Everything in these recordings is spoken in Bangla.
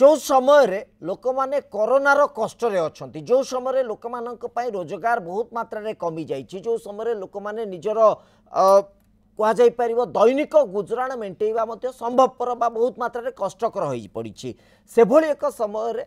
ଯେଉଁ ସମୟରେ ଲୋକମାନେ କରୋନାର କଷ୍ଟରେ ଅଛନ୍ତି ଯେଉଁ ସମୟରେ ଲୋକମାନଙ୍କ ପାଇଁ ରୋଜଗାର ବହୁତ ମାତ୍ରାରେ କମିଯାଇଛି ଯେଉଁ ସମୟରେ ଲୋକମାନେ ନିଜର କୁହାଯାଇପାରିବ ଦୈନିକ ଗୁଜୁରାଣ ମେଣ୍ଟେଇବା ମଧ୍ୟ ସମ୍ଭବପର ବା ବହୁତ ମାତ୍ରାରେ କଷ୍ଟକର ହୋଇପଡ଼ିଛି ସେଭଳି ଏକ ସମୟରେ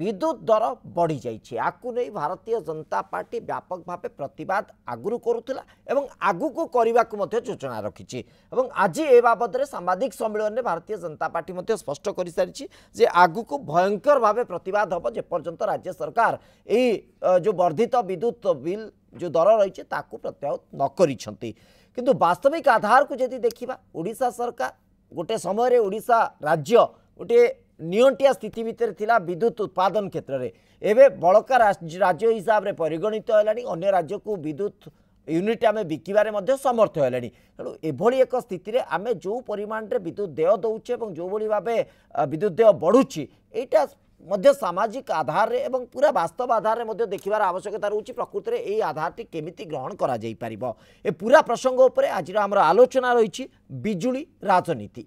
বিদ্যুৎ দর বড়ি যাইছে আকু নেই ভারতীয় জনতা পার্টি ব্যাপক ভাবে প্রতবাদ আগুর করুলা এবং আগুক করা যোজনা রাখিছে এবং আজ এ বাবদরে সাংবাদিক সম্মিলনে ভারতীয় জনতা পার্টি স্পষ্ট করে সারিছে যে আগুক ভয়ঙ্কর ভাবে প্রতবাদ হব যেপর্যন্ত রাজ্য সরকার এই যে বর্ধিত বিদ্যুৎ বিল যে দর রয়েছে তাকে প্রত্যাহত নকরিছেন কিন্তু বাস্তবিক আধারক যদি দেখা ওড়শা সরকার গোটে সময়ের ওড়শা রাজ্য গোটিয়ে ନିଅଣ୍ଟିଆ ସ୍ଥିତି ଭିତରେ ଥିଲା ବିଦ୍ୟୁତ ଉତ୍ପାଦନ କ୍ଷେତ୍ରରେ ଏବେ ବଳକା ରାଜ୍ୟ ହିସାବରେ ପରିଗଣିତ ହେଲାଣି ଅନ୍ୟ ରାଜ୍ୟକୁ ବିଦ୍ୟୁତ ୟୁନିଟ୍ ଆମେ ବିକିବାରେ ମଧ୍ୟ ସମର୍ଥ ହେଲେଣି ତେଣୁ ଏଭଳି ଏକ ସ୍ଥିତିରେ ଆମେ ଯେଉଁ ପରିମାଣରେ ବିଦ୍ୟୁତ ଦେୟ ଦେଉଛେ ଏବଂ ଯେଉଁଭଳି ଭାବେ ବିଦ୍ୟୁତ ଦେୟ ବଢ଼ୁଛି ଏଇଟା ମଧ୍ୟ ସାମାଜିକ ଆଧାରରେ ଏବଂ ପୁରା ବାସ୍ତବ ଆଧାରରେ ମଧ୍ୟ ଦେଖିବାର ଆବଶ୍ୟକତା ରହୁଛି ପ୍ରକୃତରେ ଏହି ଆଧାରଟି କେମିତି ଗ୍ରହଣ କରାଯାଇପାରିବ ଏ ପୁରା ପ୍ରସଙ୍ଗ ଉପରେ ଆଜିର ଆମର ଆଲୋଚନା ରହିଛି ବିଜୁଳି ରାଜନୀତି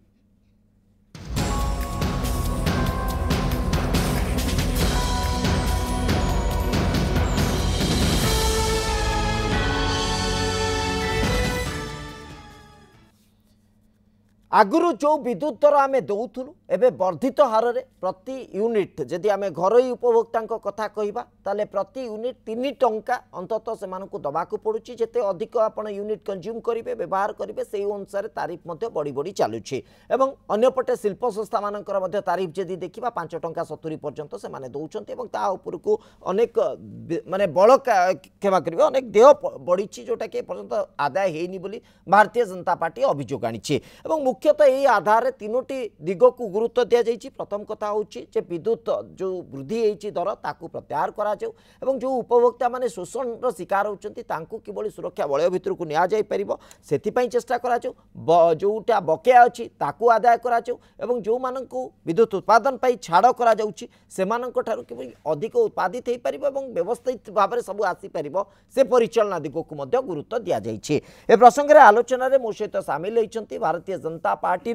আগর যে বিদ্যুৎ দর আমি দেউলু এবে বর্ধিত হারে প্রতি ইউনিট যদি আমি ঘরোই উপভোক্তা কথা কহা তাহলে প্রতি ইউনিট তিন টঙ্কা অন্তত সে দেওয়া পড়ুছি যেতে অধিক আপনার ইউনিট কনজ্যুম করবে ব্যবহার করবে সেই অনুসারে তারিফ মধ্যে বড়ি বড়ি চালুছে এবং অন্যপটে শিল্প সংস্থা মানকর তারিফ যদি দেখা পাঁচ টঙ্কা সতুরি পর্যন্ত সে দৌঁচ এবং তা উপরক অনেক মানে বড় ক্ষমা করবে অনেক দেহ বড়িছি যেটা কি পর্যন্ত আদায় হয়ে নি বলে ভারতীয় জনতা পার্টি অভিযোগ আনিছে এবং मुख्यतः यही आधार में तीनो दिगक गुरुत्व दि जा प्रथम कथा हो विद्युत जो वृद्धि होती दर ताक प्रत्याहर कराऊँ जो उपभोक्ता मैंने शोषण शिकार होती किभली सुरक्षा बलय भितर को निपर से चेषा कर जोटा बकेया अच्छी आदाय कराऊँ जो मान विद्युत उत्पादन पर छाड़ करूँगी कि अधिक उत्पादित हो पार और व्यवस्थित भाव में सब आसपार से परिचा दिग्क गुरुत्व दि जाइए ए प्रसंगे आलोचन में मो सहित सामिल होती भारतीय जनता जनता पार्टी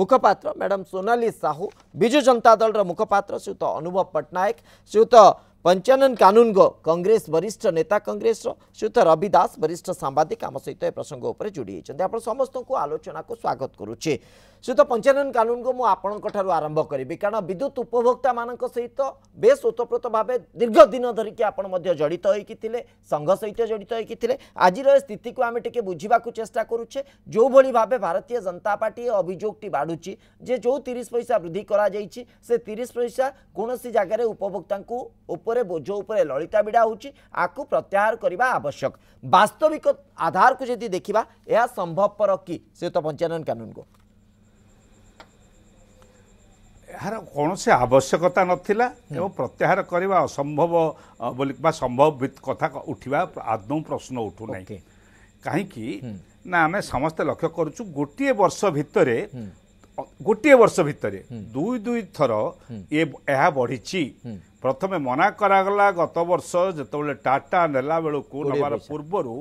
मुखपात्र मैडम सोनाली साहू विजु जनता दल रुखपात्र श्रीयुत अनुभव पट्टनायक श्रीयुत पंचानन कानून को कांग्रेस वरिष्ठ नेता कांग्रेस श्रीयुक्त रवि दास वरिष्ठ सांबादिक आम सहित ए प्रसंग उपर जोड़ी आपण समस्त आलोचना को स्वागत करुचे श्रीयुक्त पंचानन कानून को मुझे आरंभ करी कारण विद्युत उपभोक्ता मान सहित बेस ओतप्रोत भाव दीर्घ दिन धरिकी आपड़ जड़ित होते संघ सहित जड़ित होते आज स्थित को आम टे बुझा चेषा करुचे जो भाई भाव भारतीय जनता पार्टी अभोगटी बाढ़ुची जे जो तीस पैसा वृद्धि कर से तीस पैसा कौन सी जगार उपभोक्ता ଉପରେ ବୋଝ ଉପରେ ଲଳିତା ବିଡ଼ା ହେଉଛି ଆକୁ ପ୍ରତ୍ୟାହାର କରିବା ଆବଶ୍ୟକ ବାସ୍ତବିକ ଆଧାରକୁ ଯଦି ଦେଖିବା ଏହା ସମ୍ଭବପର କି ସେ ତ ପଞ୍ଚାନନ କାନୁନକୁ ଏହାର କୌଣସି ଆବଶ୍ୟକତା ନଥିଲା ଏବଂ ପ୍ରତ୍ୟାହାର କରିବା ଅସମ୍ଭବ ବୋଲି ବା ସମ୍ଭବ କଥା ଉଠିବା ଆଦୌ ପ୍ରଶ୍ନ ଉଠୁନାହିଁ କାହିଁକି ନା ଆମେ ସମସ୍ତେ ଲକ୍ଷ୍ୟ କରୁଛୁ ଗୋଟିଏ ବର୍ଷ ଭିତରେ ଗୋଟିଏ ବର୍ଷ ଭିତରେ ଦୁଇ ଦୁଇ ଥର ଏହା ବଢ଼ିଛି ପ୍ରଥମେ ମନା କରାଗଲା ଗତ ବର୍ଷ ଯେତେବେଳେ ଟାଟା ନେଲା ବେଳକୁ ନେବାର ପୂର୍ବରୁ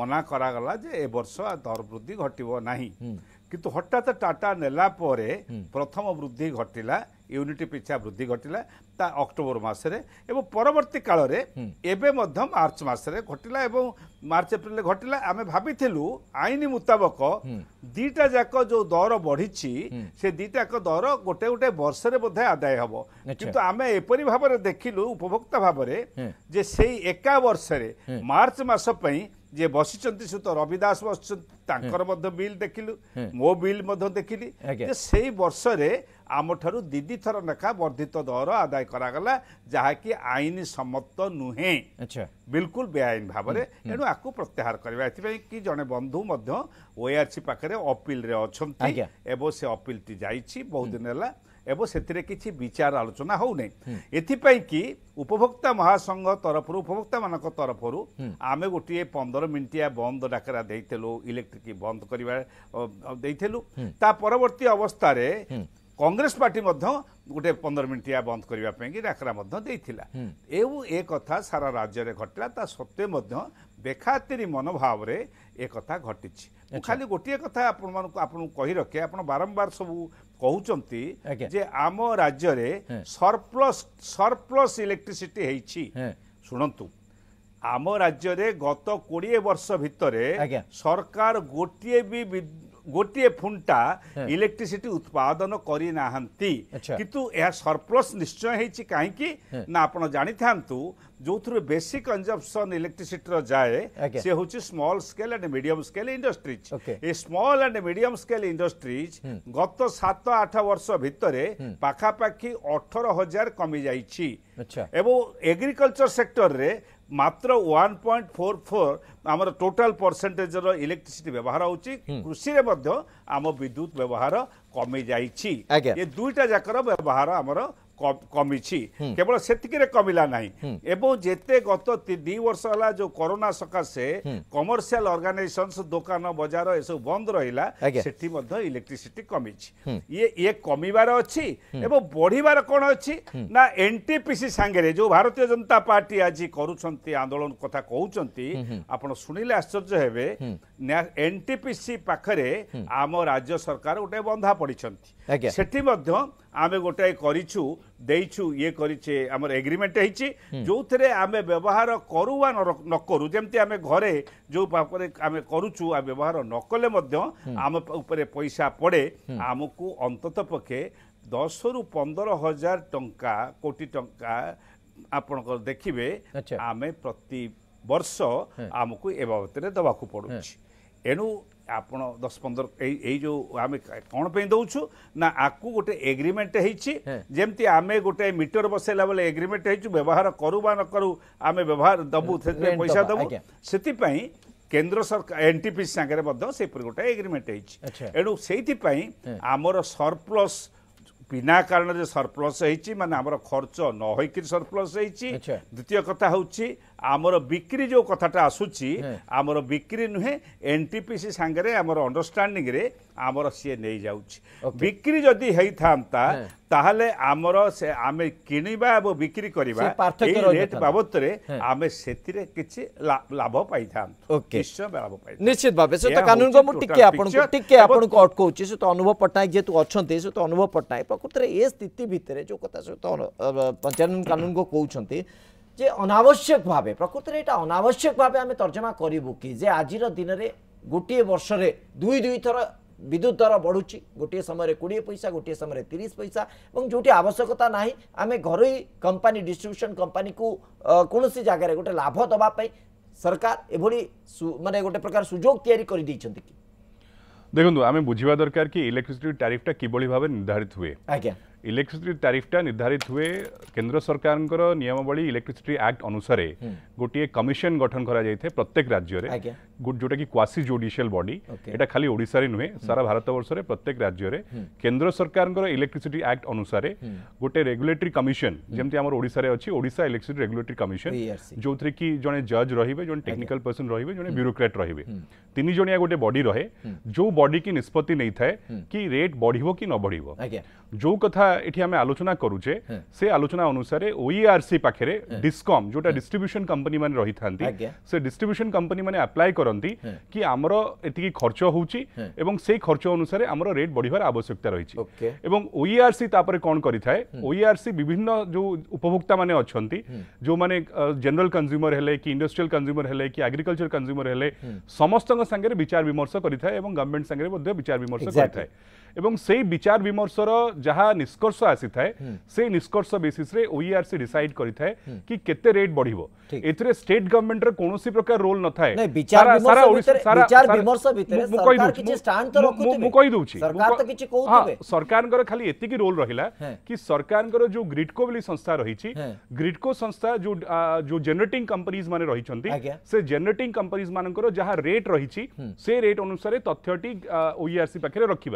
ମନା କରାଗଲା ଯେ ଏ ବର୍ଷ ଦର ବୃଦ୍ଧି ଘଟିବ ନାହିଁ কিন্তু হঠাৎ টাটা নেলা পরে প্রথম বৃদ্ধি ঘটিলা ইউনিট পিছা বৃদ্ধি ঘটিলা তা অক্টোবর মাসে এবং পরবর্তী কালরে এবে মধ্য মার্চ মাসে ঘটিলা এবং মার্চ এপ্রিল ঘটিলা আমি ভাবিলু আইন মুতাবক দুইটা যাক যে দর বড়িছি সে যাক দর গোটে গোটে বর্ষে বোধে আদায় হব কিন্তু আমি এপরি ভাবে দেখিলু উপভোক্তা ভাবে যে সেই একা বর্ষে মার্চ মাস পাই ଯିଏ ବସିଛନ୍ତି ସେ ତ ରବି ଦାସ ବସିଛନ୍ତି ତାଙ୍କର ମଧ୍ୟ ବିଲ୍ ଦେଖିଲୁ ମୋ ବିଲ୍ ମଧ୍ୟ ଦେଖିଲି ଯେ ସେଇ ବର୍ଷରେ ଆମଠାରୁ ଦିଦି ଥର ଲେଖା ବର୍ଦ୍ଧିତ ଦର ଆଦାୟ କରାଗଲା ଯାହାକି ଆଇନ ସମ୍ମତ ନୁହେଁ ବିଲକୁଲ ବେଆଇନ ଭାବରେ ଏଣୁ ଆକୁ ପ୍ରତ୍ୟାହାର କରିବା ଏଥିପାଇଁ କି ଜଣେ ବନ୍ଧୁ ମଧ୍ୟ ଓଆର୍ସି ପାଖରେ ଅପିଲରେ ଅଛନ୍ତି ଏବଂ ସେ ଅପିଲଟି ଯାଇଛି ବହୁତ ଦିନ ହେଲା ଏବଂ ସେଥିରେ କିଛି ବିଚାର ଆଲୋଚନା ହେଉନାହିଁ ଏଥିପାଇଁ କି ଉପଭୋକ୍ତା ମହାସଂଘ ତରଫରୁ ଉପଭୋକ୍ତାମାନଙ୍କ ତରଫରୁ ଆମେ ଗୋଟିଏ ପନ୍ଦର ମିନିଟିଆ ବନ୍ଦ ଡାକରା ଦେଇଥିଲୁ ଇଲେକ୍ଟ୍ରିକ ବନ୍ଦ କରିବା ଦେଇଥିଲୁ ତା ପରବର୍ତ୍ତୀ ଅବସ୍ଥାରେ କଂଗ୍ରେସ ପାର୍ଟି ମଧ୍ୟ ଗୋଟେ ପନ୍ଦର ମିନିଟିଆ ବନ୍ଦ କରିବା ପାଇଁକି ଡାକରା ମଧ୍ୟ ଦେଇଥିଲା ଏବଂ ଏ କଥା ସାରା ରାଜ୍ୟରେ ଘଟିଲା ତା ସତ୍ତ୍ୱେ ମଧ୍ୟ ବେଖାତିରି ମନୋଭାବରେ ଏ କଥା ଘଟିଛି ମୁଁ ଖାଲି ଗୋଟିଏ କଥା ଆପଣମାନଙ୍କୁ ଆପଣଙ୍କୁ କହି ରଖେ ଆପଣ ବାରମ୍ବାର ସବୁ କହୁଛନ୍ତି ଯେ ଆମ ରାଜ୍ୟରେ ସରପ୍ଲସ୍ ସରପ୍ଲସ୍ ଇଲେକ୍ଟ୍ରିସିଟି ହେଇଛି ଶୁଣନ୍ତୁ ଆମ ରାଜ୍ୟରେ ଗତ କୋଡ଼ିଏ ବର୍ଷ ଭିତରେ ସରକାର ଗୋଟିଏ ବି ଗୋଟିଏ ଫୁଣ୍ଟା ଇଲେକ୍ଟ୍ରିସିଟି ଉତ୍ପାଦନ କରିନାହାନ୍ତି କିନ୍ତୁ ଏହା ସରପ୍ଲସ୍ ନିଶ୍ଚୟ ହେଇଛି କାହିଁକି ନା ଆପଣ ଜାଣିଥାନ୍ତୁ ଯେଉଁଥିରୁ ବେଶୀ କନଜମ୍ପସନ୍ ଇଲେକ୍ଟ୍ରିସିଟିର ଯାଏ ସେ ହେଉଛି small scale and medium scale industries ଏ small and medium scale industries ଗତ ସାତ ଆଠ ବର୍ଷ ଭିତରେ ପାଖାପାଖି ଅଠର ହଜାର କମିଯାଇଛି ଏବଂ ଏଗ୍ରିକଲଚର ସେକ୍ଟରରେ মাত্র ওয়ান পয়েন্ট ফোর ফোর আমার টোটাল পরসেন্টেজর ইলেকট্রিসিটি ব্যবহার হচ্ছে কৃষিরে মধ্য আম বিদ্যুৎ ব্যবহার কমে যাইছি এ দুইটা যাকর ব্যবহার আমার କମିଛି କେବଳ ସେତିକିରେ କମିଲା ନାହିଁ ଏବଂ ଯେତେ ଗତ ଦୁଇ ବର୍ଷ ହେଲା ଯୋଉ କରୋନା ସକାଶେ କମର୍ସିଆଲ ଅର୍ଗାନାଇଜେସନ ଦୋକାନ ବଜାର ଏସବୁ ବନ୍ଦ ରହିଲା ସେଠି ମଧ୍ୟ ଇଲେକ୍ଟ୍ରିସିଟି କମିଛି ଇଏ ଇଏ କମିବାର ଅଛି ଏବଂ ବଢିବାର କ'ଣ ଅଛି ନା ଏନ୍ଟିପିସି ସାଙ୍ଗରେ ଯୋଉ ଭାରତୀୟ ଜନତା ପାର୍ଟି ଆଜି କରୁଛନ୍ତି ଆନ୍ଦୋଳନ କଥା କହୁଛନ୍ତି ଆପଣ ଶୁଣିଲେ ଆଶ୍ଚର୍ଯ୍ୟ ହେବେ ଏନ୍ଟିପିସି ପାଖରେ ଆମ ରାଜ୍ୟ ସରକାର ଗୋଟେ ବନ୍ଧା ପଡ଼ିଛନ୍ତି ସେଠି ମଧ୍ୟ ଆମେ ଗୋଟାଏ କରିଛୁ ଦେଇଛୁ ଇଏ କରିଛେ ଆମର ଏଗ୍ରିମେଣ୍ଟ ହେଇଛି ଯେଉଁଥିରେ ଆମେ ବ୍ୟବହାର କରୁ ବା ନ କରୁ ଯେମିତି ଆମେ ଘରେ ଯେଉଁ ଭାବରେ ଆମେ କରୁଛୁ ଆଉ ବ୍ୟବହାର ନ କଲେ ମଧ୍ୟ ଆମ ଉପରେ ପଇସା ପଡ଼େ ଆମକୁ ଅନ୍ତତଃ ପକ୍ଷେ ଦଶରୁ ପନ୍ଦର ହଜାର ଟଙ୍କା କୋଟି ଟଙ୍କା ଆପଣଙ୍କର ଦେଖିବେ ଆମେ ପ୍ରତି ବର୍ଷ ଆମକୁ ଏ ବାବଦରେ ଦେବାକୁ ପଡ଼ୁଛି ଏଣୁ ଆପଣ ଦଶ ପନ୍ଦର ଏଇ ଏଇ ଯେଉଁ ଆମେ କ'ଣ ପାଇଁ ଦେଉଛୁ ନା ଆକୁ ଗୋଟେ ଏଗ୍ରିମେଣ୍ଟ ହେଇଛି ଯେମିତି ଆମେ ଗୋଟେ ମିଟର ବସେଇଲା ବେଳେ ଏଗ୍ରିମେଣ୍ଟ ହେଇଛୁ ବ୍ୟବହାର କରୁ ବା ନ କରୁ ଆମେ ବ୍ୟବହାର ଦେବୁ ସେଥିପାଇଁ ପଇସା ଦେବୁ ସେଥିପାଇଁ କେନ୍ଦ୍ର ସରକାର ଏନ୍ଟିପିସି ସାଙ୍ଗରେ ମଧ୍ୟ ସେପରି ଗୋଟେ ଏଗ୍ରିମେଣ୍ଟ ହେଇଛି ଏଣୁ ସେଇଥିପାଇଁ ଆମର ସରପ୍ଲସ୍ ବିନା କାରଣରେ ସରପ୍ଲସ୍ ହେଇଛି ମାନେ ଆମର ଖର୍ଚ୍ଚ ନ ହୋଇକିରି ହେଇଛି ଦ୍ୱିତୀୟ କଥା ହେଉଛି ଆମର ବିକ୍ରି ଯେଉଁ କଥାଟା ଆସୁଛି ଆମର ବିକ୍ରି ନୁହେଁ ଏନ୍ଟିପିସି ସାଙ୍ଗରେ ଆମର ଅଣ୍ଡରଷ୍ଟାଣ୍ଡିଂରେ ଆମର ସିଏ ନେଇଯାଉଛି ବିକ୍ରି ଯଦି ହେଇଥାନ୍ତା ତାହେଲେ ଆମର ସେ ଆମେ କିଣିବା ଏବଂ ବିକ୍ରି କରିବା ଏଇ ରେଟ୍ ବାବଦରେ ଆମେ ସେଥିରେ କିଛି ଲାଭ ପାଇଥାନ୍ତୁ ନିଶ୍ଚୟ ଲାଭ ପାଇଥାନ୍ତୁ ନିଶ୍ଚିତ ଭାବେ ସେ ତ କାନୁନଗୋ ମୁଁ ଟିକେ ଆପଣଙ୍କୁ ଟିକେ ଆପଣଙ୍କୁ ଅଟକଉଛି ସେ ତ ଅନୁଭବ ପଟ୍ଟନାୟକ ଯେହେତୁ ଅଛନ୍ତି ସେ ତ ଅନୁଭବ ପଟ୍ଟନାୟକ ପ୍ରକୃତରେ ଏ ସ୍ଥିତି ଭିତରେ ଯେଉଁ କଥା ସହିତ ପଞ୍ଚାନନ କାନୁନଗୋ କହୁଛନ୍ତି যে ଅନାବଶ୍ୟକ ପ୍ରକୃତରେ ଏଇଟା ଅନାବଶ୍ୟକ ଭାବେ ଆମେ ତର୍ଜମା କରିବୁ କି ଯେ ଆଜିର ଦିନରେ ଗୋଟିଏ ବର୍ଷରେ ଦୁଇ ଦୁଇଥର ବିଦ୍ୟୁତ ଦର ବଢ଼ୁଛି ଗୋଟିଏ ସମୟରେ କୋଡ଼ିଏ ପଇସା ଗୋଟିଏ ସମୟରେ ତିରିଶ ପଇସା ଏବଂ ଯେଉଁଠି ଆବଶ୍ୟକତା ନାହିଁ ଆମେ ଘରୋଇ କମ୍ପାନୀ ଡିଷ୍ଟ୍ରିବ୍ୟୁସନ୍ କମ୍ପାନୀକୁ କୌଣସି ଜାଗାରେ ଗୋଟେ ଲାଭ ଦେବା ପାଇଁ ସରକାର ଏଭଳି ମାନେ ଗୋଟେ ପ୍ରକାର ସୁଯୋଗ ତିଆରି କରିଦେଇଛନ୍ତି କି ଦେଖନ୍ତୁ ଆମେ ବୁଝିବା ଦରକାର କି ଇଲେକ୍ଟ୍ରିସିଟି ଟାରିଫଟା କିଭଳି ଭାବେ ନିର୍ଦ୍ଧାରିତ ହୁଏ ଆଜ୍ଞା इलेक्ट्रिसिटी टा निर्धारित हुए केन्द्र सरकार नियमवली इलेक्ट्रिसिटी आक्ट अनुसार हम्म। गोटे कमिशन गठन कर प्रत्येक राज्य जोटा कि क्वासी जुडिशियल बडी एटा खाली ओडार नुहे हम्म। सारा भारत वर्ष प्रत्येक राज्य में हम्म। केन्द्र सरकार इलेक्ट्रिसिटी आक्ट अनुसार गोटे रेगुलेटरी कमिशन जमी आम ओडे अच्छी इलेक्ट्रिसिटी रेगुलेटरी कमिशन जो थे कि जे जज रही है जो टेक्निकल पर्सन रही है जो ब्यूरोक्राट रही है तीन जनी गोटे बडी रहे जो बडी की निष्पत्ति नहीं था कि रेट बढ़ कि न बढ़ जो कथा এটি আমি আলোচনা করুছে সে আলোচনা অনুসারে ওইআরসি পাখে ডিসকম যেটা ডিস্ট্রিবিউশন কোম্পানি মানে রহি থাকে সে ডিস্ট্রিবিউশন কোম্পানি মানে আপ্লাই করতে কি আমার এতিকি খরচ হচ্ছে এবং সেই খরচ অনুসারে আমার রেট বড়িবার আবশ্যকতা রয়েছে এবং ওইআরসি তাপরে কণ করে থাকে ওইআরসি বিভিন্ন যে উপভোক্তা মানে অনেক যে জেনারেল কনজ্যুমর হলে কি ইন্ডস্ট্রিয়াল কনজ্যুমর হলে কি আগ্রিকলচর কনজ্যুমর হলে সমস্ত সাংরে বিচার বিমর্শ করে এবং গভর্নমেন্ট সাংরে বিচার বিমর্শ করে एवं से विचार विमर्शर जहाँ निष्कर्ष आसी थाए से निष्कर्ष बेसीस्रे ओआर सी डिसाइड कर कितने रेट बढ़ो एथे स्टेट गवर्नमेंट रो प्रकार रोल न था सरकार खाली एति की रोल रहिला कि सरकार जो ग्रिडको बोली संस्था रही ग्रिडको संस्था जो जो जनरेटिंग कंपनीज माने रही चंती से जनरेटिंग कंपनीज मानकर जहां रेट रही से रेट अनुसार तथ्य टी ओआरसी पाखे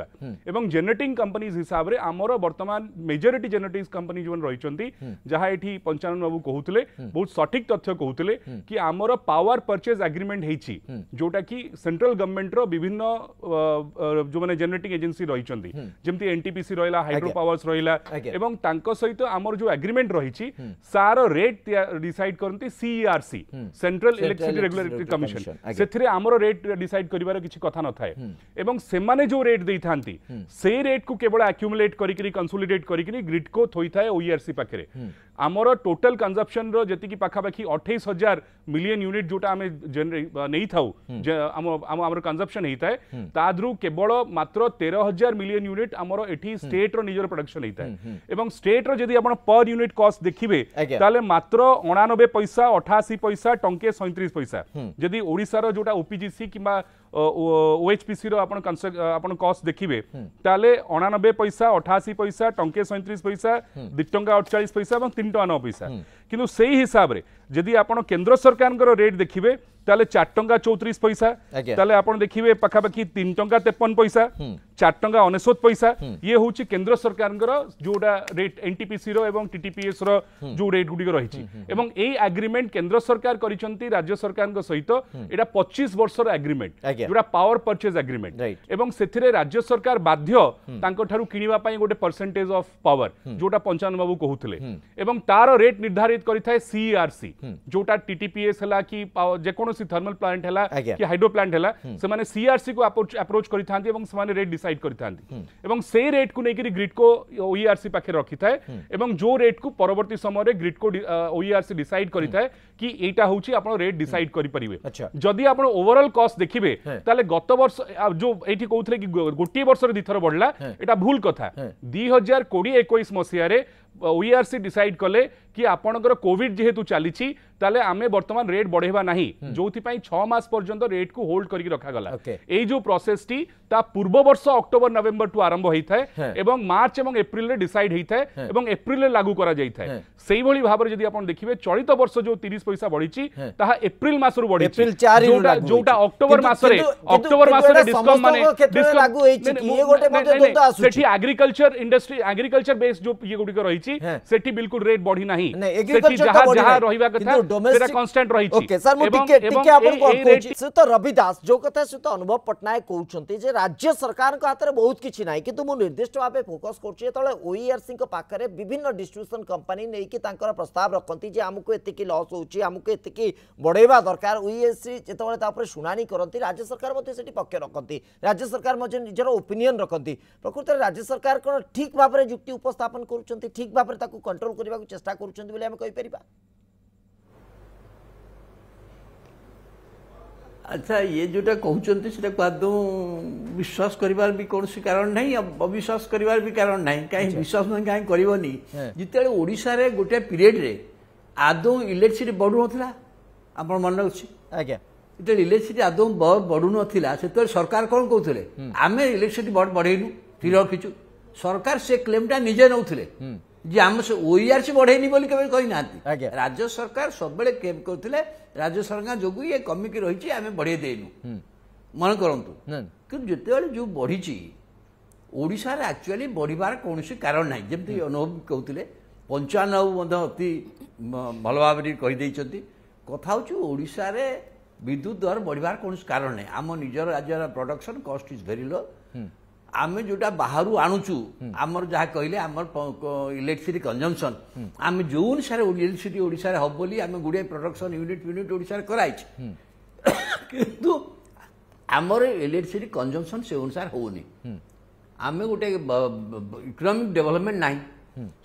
এবং জেনেটিং কম্পানিজ হিসাবে আমার বর্তমান মেজরিটি জেনেটিং কম্পানি যে রয়েছেন যা এটি পঞ্চানন বাবু কুলে বহু সঠিক তথ্য কুলে কি আমার পাওয়ার পরচেজ আগ্রিমেন্ট হয়েছি যেটা কি সেন্ট্রাল গভর্নমেন্টর বিভিন্ন যে জেনেটিং এজেন্সি রয়েছেন যেমন এনটিপিসি রহলা হাইড্রো পাওয়ার্স রহলা এবং তাঁক সহ আমার যে আগ্রিমেন্ট রয়েছে সার রেট ডিসাইড করতে CERC central electricity regulatory commission সেথিরে আমার রেট ডিসাইড করিবার কিছু কথা নথায় এবং সেমানে যে রেট দেইথান্তি से रेट को केवल आक्युमुलेट करी कंसोलिडेट करी ग्रिड को थोई था ओईआरसी पाखे ଆମର ଟୋଟାଲ କନଜପ୍ସନର ଯେତିକି ପାଖାପାଖି ଅଠେଇଶ ହଜାର ମିଲିୟନ ୟୁନିଟ୍ ଯୋଉଟା ଆମେ ନେଇଥାଉ ଆମ ଆମର କନଜପ୍ସନ ହେଇଥାଏ ତା ଦେହରୁ କେବଳ ମାତ୍ର ତେର ହଜାର ମିଲିୟନ ୟୁନିଟ୍ ଆମର ଏଠି ଷ୍ଟେଟର ନିଜର ପ୍ରଡକ୍ସନ ହେଇଥାଏ ଏବଂ ଷ୍ଟେଟର ଯଦି ଆପଣ ପର୍ ୟୁନିଟ୍ କଷ୍ଟ ଦେଖିବେ ତାହେଲେ ମାତ୍ର ଅଣାନବେ ପଇସା ଅଠାଅଶୀ ପଇସା ଟଙ୍କେ ସଇଁତିରିଶ ପଇସା ଯଦି ଓଡ଼ିଶାର ଯୋଉଟା ଓପିଜିସି କିମ୍ବା ওএইচপিসির আপনার আপনার কস্ট দেখবে তাহলে অনানবে পয়সা অঠাশি পয়সা টঙ্কে সৈত্রিশ পয়সা দুই টঙ্কা অঠচাশ পয়সা এবং তিন Clinton officer. কিন্তু সেই হিসাবে যদি আপনার কেন্দ্র সরকার রেট দেখবে তাহলে চার টঙ্কা চৌত্রিশ পয়সা তাহলে আপনার দেখবে পাখাপাখি তিন টঙ্কা তেপন পয়সা চার টঙ্কা অনেশত পয়সা ইয়ে হচ্ছে কেন্দ্র সরকার যেটা রেট এনটিপিসি এবং টিটিপিএস যে রেট গুড়ি রয়েছে এবং এই আগ্রিমেন্ট কেন্দ্র সরকার করেছেন রাজ্য সরকার সহিত এটা পঁচিশ বর্ষর আগ্রিমেন্ট যেটা পাওয়ার পরচেজ আগ্রিমেন্ট এবং সেথিরে রাজ্য সরকার বাধ্য তাঙ্কঠারু কিনিবা পাই গোটে পরসেন্টেজ অফ পাওয়ার যেটা পঞ্চানন বাবু কহুলে এবং তার রেট নির্ধারিত ऑपरेट करी था सीईआरसी टीटीपीएस हला कि थर्मल प्लांट हला कि हाइड्रो प्लांट हला हम्म। e हम्म। से को अप्रोच करी रेट डिसाइड करी रेट को नेकि ग्रिड को ओईआरसी पाखे रखी थाए हम्म। एवं जो रेट को परवर्ती समय रे को ओईआरसी डिसाइड e करी थाए कि एटा रेट डिसाइड करी परिवे जदी आपण ओवरऑल कॉस्ट गत वर्ष जो एठी कहुथले कि गोटी वर्ष दिथर बढला एटा भूल कथा 2020 21 मसिया रे ओईआरसी डिसाइड कले कि आपणकर कोविड जेहेतु चली आम बर्तमान रेट बढ़ेगा ना जो छस पर्यटन रेट को होल्ड करके रखाला ये जो प्रोसेस टी पूर्व वर्ष अक्टोबर नवेम्बर टू आरंभ होता है मार्च और एप्रिले डिसाइड होता है एप्रिले लागू करें भाव में जी आप देखिए चलित बर्ष जो तीस पैसा बढ़ी एप्रिल मस रू बढ़ी जो अक्टोबर मसोबर मसकम एग्रिकलचर इंडस्ट्री एग्रिकलचर बेस्ड जो ये गुड़िक रही ରହିଛି ସେଠି ବିଲକୁଲ ରେଟ୍ ବଢି ନାହିଁ ସେଠି ଯାହା ଯାହା ରହିବା କଥା ସେଟା କନଷ୍ଟାଣ୍ଟ ରହିଛି ଓକେ ସାର୍ ମୁଁ ଟିକେ ଟିକେ ଆପଣଙ୍କୁ କହୁଛି ସେ ତ ରବି ଦାସ ଯୋଉ କଥା ସେ ତ ଅନୁଭବ ପଟ୍ଟନାୟକ କହୁଛନ୍ତି ଯେ ରାଜ୍ୟ ସରକାରଙ୍କ ହାତରେ ବହୁତ କିଛି ନାହିଁ କିନ୍ତୁ ମୁଁ ନିର୍ଦ୍ଦିଷ୍ଟ ଭାବେ ଫୋକସ୍ କରୁଛି ଯେତେବେଳେ ଓଇଆର୍ସିଙ୍କ ପାଖରେ ବିଭିନ୍ନ ଡିଷ୍ଟ୍ରିବ୍ୟୁସନ୍ କମ୍ପାନୀ ନେଇକି ତାଙ୍କର ପ୍ରସ୍ତାବ ରଖନ୍ତି ଯେ ଆମକୁ ଏତିକି ଲସ୍ ହେଉଛି ଆମକୁ ଏତିକି ବଢ଼େଇବା ଦରକାର ଓଇଆର୍ସି ଯେତେବେଳେ ତା ଉପରେ ଶୁଣାଣି କରନ୍ତି ରାଜ୍ୟ ସରକାର ମଧ୍ୟ ସେଠି ପକ୍ଷ ରଖନ୍ତି ରାଜ୍ୟ ସରକାର ମଧ୍ୟ ନିଜର ଓପିନିଅନ୍ ରଖନ୍ତି ପ୍ରକୃତରେ ରାଜ୍ୟ ସରକାର କ'ଣ ଠିକ୍ ଭାବରେ ଯୁକ୍ତି ଉପସ୍ଥାପନ କରୁଛନ୍ତି ଠିକ୍ ଭାବରେ ତାକୁ କଣ୍ଟ୍ରୋଲ କରିବାକୁ ଚେଷ୍ଟା କରୁଛନ୍ତି ବୋଲି ଆମେ କହିପାରିବା ଆଚ୍ଛା ଇଏ ଯେଉଁଟା କହୁଛନ୍ତି ସେଟା କୁହାଦୌ ବିଶ୍ୱାସ କରିବାର ବି କୌଣସି କାରଣ ନାହିଁ ଅବିଶ୍ୱାସ କରିବାର ବି କାରଣ ନାହିଁ କାହିଁକି ବିଶ୍ୱାସ କାହିଁ କରିବନି ଯେତେବେଳେ ଓଡ଼ିଶାରେ ଗୋଟିଏ ପିରିୟଡ଼ରେ ଆଦୌ ଇଲେକ୍ଟ୍ରିସିଟି ବଢ଼ୁନଥିଲା ଆପଣ ମନେ ଅଛି ଆଜ୍ଞା ଯେତେବେଳେ ଇଲେକ୍ଟ୍ରିସିଟି ଆଦୌ ବଢ଼ୁନଥିଲା ସେତେବେଳେ ସରକାର କ'ଣ କହୁଥିଲେ ଆମେ ଇଲେକ୍ଟ୍ରିସିଟି ବଢ଼େଇନୁ ଫିର ରଖିଛୁ ସରକାର ସେ କ୍ଲେମ୍ଟା ନିଜେ ନେଉଥିଲେ ଯେ ଆମ ସେ ଓଇଆର୍ସି ବଢ଼େଇନି ବୋଲି କେବେ କହି କହିନାହାନ୍ତି ରାଜ୍ୟ ସରକାର ସବୁବେଳେ କେବେ କରୁଥିଲେ ରାଜ୍ୟ ସରକାର ଯୋଗୁଁ ଇଏ କମିକି ରହିଛି ଆମେ ବଢ଼େଇ ଦେଇନୁ ମନେ କରନ୍ତୁ କିନ୍ତୁ ଯେତେବେଳେ ଯେଉଁ ବଢ଼ିଛି ଓଡ଼ିଶାରେ ଆକ୍ଚୁଆଲି ବଢ଼ିବାର କୌଣସି କାରଣ ନାହିଁ ଯେମିତି ଅନୁଭବ କହୁଥିଲେ ପଞ୍ଚାନ ମଧ୍ୟ ଅତି ଭଲ ଭାବରେ କହିଦେଇଛନ୍ତି କଥା ହେଉଛି ଓଡ଼ିଶାରେ ବିଦ୍ୟୁତ ଦର ବଢ଼ିବାର କୌଣସି କାରଣ ନାହିଁ ଆମ ନିଜର ରାଜ୍ୟର ପ୍ରଡକ୍ସନ୍ କଷ୍ଟ ଇଜ୍ ଭେରି ଲୋ ଆମେ ଯେଉଁଟା ବାହାରୁ ଆଣୁଛୁ ଆମର ଯାହା କହିଲେ ଆମର ଇଲେକ୍ଟ୍ରିସିଟି କଞ୍ଜମ୍ପସନ୍ ଆମେ ଯେଉଁ ଅନୁସାରେ ଇଲେକ୍ଟ୍ରିସିଟି ଓଡ଼ିଶାରେ ହେବ ବୋଲି ଆମେ ଗୁଡ଼ିଏ ପ୍ରଡକ୍ସନ୍ ୟୁନିଟ୍ ୟୁନିଟ୍ ଓଡ଼ିଶାରେ କରାଇଛୁ କିନ୍ତୁ ଆମର ଇଲେକ୍ଟ୍ରିସିଟି କଞ୍ଜମ୍ପସନ୍ ସେ ଅନୁସାରେ ହେଉନି ଆମେ ଗୋଟେ ଇକୋନୋମିକ୍ ଡେଭଲପମେଣ୍ଟ ନାହିଁ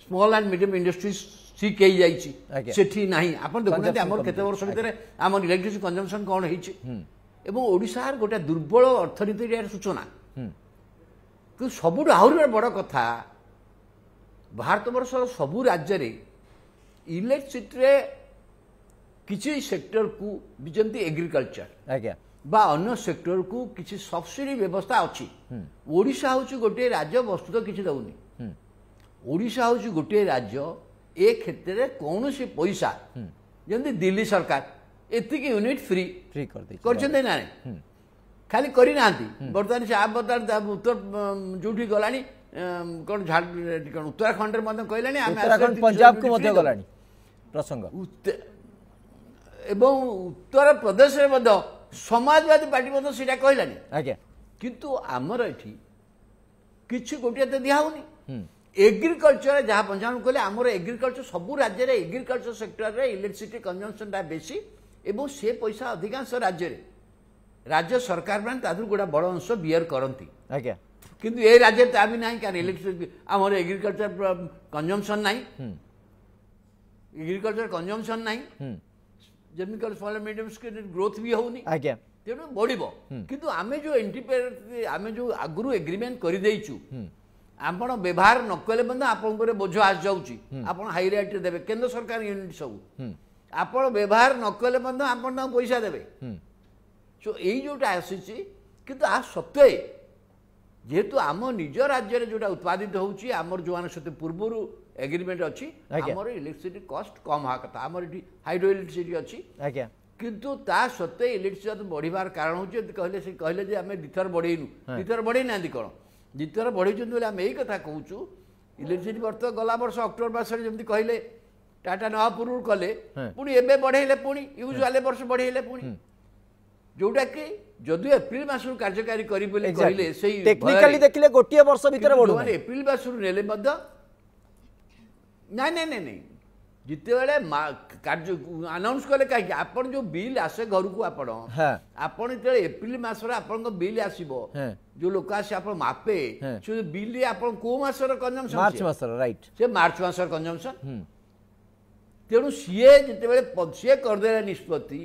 ସ୍ମଲ୍ ଆଣ୍ଡ ମିଡ଼ିୟମ୍ ଇଣ୍ଡଷ୍ଟ୍ରିଜ୍ ଠିକ୍ ହେଇଯାଇଛି ସେଠି ନାହିଁ ଆପଣ ଦେଖୁନାହାନ୍ତି ଆମର କେତେ ବର୍ଷ ଭିତରେ ଆମର ଇଲେକ୍ଟ୍ରିସିଟି କଞ୍ଜମ୍ପସନ୍ କ'ଣ ହେଇଛି ଏବଂ ଓଡ଼ିଶାର ଗୋଟେ ଦୁର୍ବଳ ଅର୍ଥନୀତିର ସୂଚନା କିନ୍ତୁ ସବୁଠୁ ଆହୁରି ଗୋଟେ ବଡ଼ କଥା ଭାରତବର୍ଷର ସବୁ ରାଜ୍ୟରେ ଇଲେକ୍ଟ୍ରିସିଟିରେ କିଛି ସେକ୍ଟରକୁ ଯେମିତି ଏଗ୍ରିକଲଚର ଆଜ୍ଞା ବା ଅନ୍ୟ ସେକ୍ଟରକୁ କିଛି ସବସିଡି ବ୍ୟବସ୍ଥା ଅଛି ଓଡ଼ିଶା ହେଉଛି ଗୋଟିଏ ରାଜ୍ୟ ବସ୍ତୁତ କିଛି ଦେଉନି ଓଡ଼ିଶା ହେଉଛି ଗୋଟିଏ ରାଜ୍ୟ ଏ କ୍ଷେତ୍ରରେ କୌଣସି ପଇସା ଯେମିତି ଦିଲ୍ଲୀ ସରକାର ଏତିକି ୟୁନିଟ୍ ଫ୍ରି କରିଛନ୍ତି ନା ନାହିଁ ଖାଲି କରିନାହାନ୍ତି ବର୍ତ୍ତମାନ ସେ ଆବର୍ତ୍ତମାନ ଉତ୍ତର ଯୋଉଠି ଗଲାଣି କଣ ଝାଡ଼ ଉତ୍ତରାଖଣ୍ଡରେ ମଧ୍ୟ କହିଲାଣି ଆମେ ପଞ୍ଜାବକୁ ମଧ୍ୟ ଏବଂ ଉତ୍ତରପ୍ରଦେଶରେ ମଧ୍ୟ ସମାଜବାଦୀ ପାର୍ଟି ମଧ୍ୟ ସେଇଟା କହିଲାଣି ଆଜ୍ଞା କିନ୍ତୁ ଆମର ଏଠି କିଛି ଗୋଟିଏ ତ ଦିଆହେଉନି ଏଗ୍ରିକଲଚର ଯାହା ପଞ୍ଜାବ କହିଲେ ଆମର ଏଗ୍ରିକଲଚର ସବୁ ରାଜ୍ୟରେ ଏଗ୍ରିକଲଚର ସେକ୍ଟରରେ ଇଲେକ୍ଟ୍ରିସିଟି କନଜମ୍ପସନଟା ବେଶୀ ଏବଂ ସେ ପଇସା ଅଧିକାଂଶ ରାଜ୍ୟରେ ରାଜ୍ୟ ସରକାରମାନେ ତା ଦେହରୁ ଗୋଟେ ବଡ଼ ଅଂଶ ବିୟର କରନ୍ତି ଆଜ୍ଞା କିନ୍ତୁ ଏ ରାଜ୍ୟରେ ତା ବି ନାହିଁ କାରଣ ଇଲେକ୍ଟ୍ରିକ୍ ଆମର ଏଗ୍ରିକଲଚର କଞ୍ଜମ୍ପସନ୍ ନାହିଁ ଏଗ୍ରିକଲଚର କଞ୍ଜମ୍ପସନ୍ ନାହିଁ ଯେମିତି କହିଲେ ସ୍ମଲ୍ ମିଡ଼ିୟମ୍ ସ୍କେଲ୍ ଗ୍ରୋଥ୍ ବି ହେଉନି ଆଜ୍ଞା ତେଣୁ ବଢ଼ିବ କିନ୍ତୁ ଆମେ ଯେଉଁ ଏଣ୍ଟିପେରି ଆମେ ଯେଉଁ ଆଗରୁ ଏଗ୍ରିମେଣ୍ଟ କରିଦେଇଛୁ ଆପଣ ବ୍ୟବହାର ନ କଲେ ମଧ୍ୟ ଆପଣଙ୍କ ଉପରେ ବୋଝ ଆସିଯାଉଛି ଆପଣ ହାଇ ରେଟ୍ରେ ଦେବେ କେନ୍ଦ୍ର ସରକାର ୟୁନିଟ୍ ସବୁ ଆପଣ ବ୍ୟବହାର ନ କଲେ ମଧ୍ୟ ଆପଣ ତାଙ୍କୁ ପଇସା ଦେବେ ଏଇ ଯେଉଁଟା ଆସିଛି କିନ୍ତୁ ଆ ସତ୍ତ୍ୱେ ଯେହେତୁ ଆମ ନିଜ ରାଜ୍ୟରେ ଯେଉଁଟା ଉତ୍ପାଦିତ ହେଉଛି ଆମର ଯେଉଁମାନେ ସହିତ ପୂର୍ବରୁ ଏଗ୍ରିମେଣ୍ଟ ଅଛି ଆମର ଇଲେକ୍ଟ୍ରିସିଟି କଷ୍ଟ କମ୍ ହେବା କଥା ଆମର ଏଠି ହାଇଡ୍ରୋ ଇଲେକ୍ଟ୍ରିସିଟି ଅଛି ଆଜ୍ଞା କିନ୍ତୁ ତା ସତ୍ତ୍ୱେ ଇଲେକ୍ଟ୍ରିସିଟି ବଢ଼ିବାର କାରଣ ହେଉଛି ଯଦି କହିଲେ ସେ କହିଲେ ଯେ ଆମେ ଦୁଇଥର ବଢ଼େଇନୁ ଦୁଇଥର ବଢ଼େଇ ନାହାନ୍ତି କ'ଣ ଦୁଇଥର ବଢ଼େଇଛନ୍ତି ବୋଲି ଆମେ ଏଇ କଥା କହୁଛୁ ଇଲେକ୍ଟ୍ରିସିଟି ବର୍ତ୍ତ ଗଲା ବର୍ଷ ଅକ୍ଟୋବର ମାସରେ ଯେମିତି କହିଲେ ଟାଟା ନେବା ପୂର୍ବରୁ କଲେ ପୁଣି ଏବେ ବଢ଼େଇଲେ ପୁଣି ୟୁଜ୍ ହେଲେ ବର୍ଷ ବଢ଼େଇଲେ ପୁଣି ଯୋଉଟାକି ଯଦି ଏପ୍ରିଲ ମାସରୁ କାର୍ଯ୍ୟକାରୀ କରିବେ ବୋଲି କହିଲେ ସେଇ ଟେକ୍ନିକାଲି ଦେଖିଲେ ଗୋଟିଏ ବର୍ଷ ଭିତରେ ବଢ଼ୁ ଏପ୍ରିଲ ମାସରୁ ନେଲେ ମଧ୍ୟ ନାଇଁ ନାଇଁ ନାଇଁ ନାଇଁ ଯେତେବେଳେ କାର୍ଯ୍ୟ ଆନାଉନ୍ସ କଲେ କାହିଁକି ଆପଣ ଯୋଉ ବିଲ୍ ଆସେ ଘରକୁ ଆପଣ ଆପଣ ଯେତେବେଳେ ଏପ୍ରିଲ ମାସରେ ଆପଣଙ୍କ ବିଲ୍ ଆସିବ ଯୋଉ ଲୋକ ଆସି ଆପଣ ମାପେ ସେ ବିଲ୍ ଆପଣ କୋଉ ମାସର କଞ୍ଜମ୍ପସନ୍ ମାର୍ଚ୍ଚ ମାସର ରାଇଟ ସେ ମାର୍ଚ୍ଚ ମାସର କଞ୍ଜମ୍ପସନ୍ ତେଣୁ ସିଏ ଯେତେବେଳେ ସିଏ କରିଦେଲା ନିଷ୍ପତ୍ତି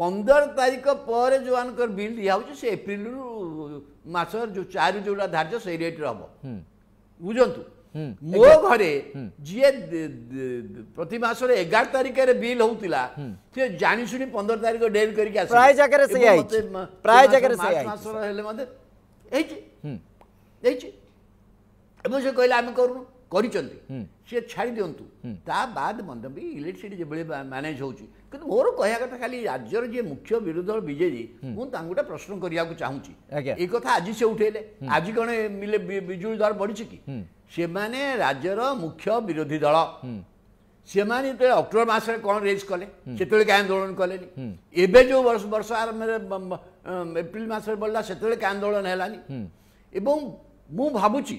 ପନ୍ଦର ତାରିଖ ପରେ ଯେଉଁମାନଙ୍କର ବିଲ୍ ଦିଆହେଉଛି ସେ ଏପ୍ରିଲରୁ ମାସର ଯେଉଁ ଚାରିରୁ ଯେଉଁଟା ଧାର୍ଯ୍ୟ ସେଇ ରେଟ୍ରେ ହେବ ବୁଝନ୍ତୁ ମୋ ଘରେ ଯିଏ ପ୍ରତି ମାସରେ ଏଗାର ତାରିଖରେ ବିଲ୍ ହଉଥିଲା ସେ ଜାଣିଶୁଣି ପନ୍ଦର ତାରିଖ ଡେରି କରିକି ଆସିବ ପ୍ରାୟ ଜାଗାରେ ସେଇଆ ପ୍ରାୟ ଜାଗାରେ ମାର୍ଚ୍ଚ ମାସର ହେଲେ ମଧ୍ୟ ହେଇଛି ହେଇଛି ଏବଂ ସେ କହିଲେ ଆମେ କରୁନୁ କରିଛନ୍ତି ସିଏ ଛାଡ଼ି ଦିଅନ୍ତୁ ତା ବାଦ ମଧ୍ୟ ବି ଇଲେକ୍ଟ୍ରିସିଟି ଯେଭଳି ମ୍ୟାନେଜ୍ ହେଉଛି କିନ୍ତୁ ମୋର କହିବା କଥା ଖାଲି ରାଜ୍ୟର ଯିଏ ମୁଖ୍ୟ ବିରୋଧୀ ଦଳ ବିଜେଡି ମୁଁ ତାଙ୍କୁ ଗୋଟେ ପ୍ରଶ୍ନ କରିବାକୁ ଚାହୁଁଛି ଏ କଥା ଆଜି ସେ ଉଠେଇଲେ ଆଜି କ'ଣ ମିଲେ ବିଜୁଳି ଦର ବଢ଼ିଛି କି ସେମାନେ ରାଜ୍ୟର ମୁଖ୍ୟ ବିରୋଧୀ ଦଳ ସେମାନେ ଯେତେବେଳେ ଅକ୍ଟୋବର ମାସରେ କ'ଣ ରେଜ୍ କଲେ ସେତେବେଳେ କାଇଁ ଆନ୍ଦୋଳନ କଲେନି ଏବେ ଯେଉଁ ବର୍ଷ ବର୍ଷ ଆରମ୍ଭରେ ଏପ୍ରିଲ ମାସରେ ବଢ଼ିଲା ସେତେବେଳେ କାହିଁ ଆନ୍ଦୋଳନ ହେଲାନି ଏବଂ ମୁଁ ଭାବୁଛି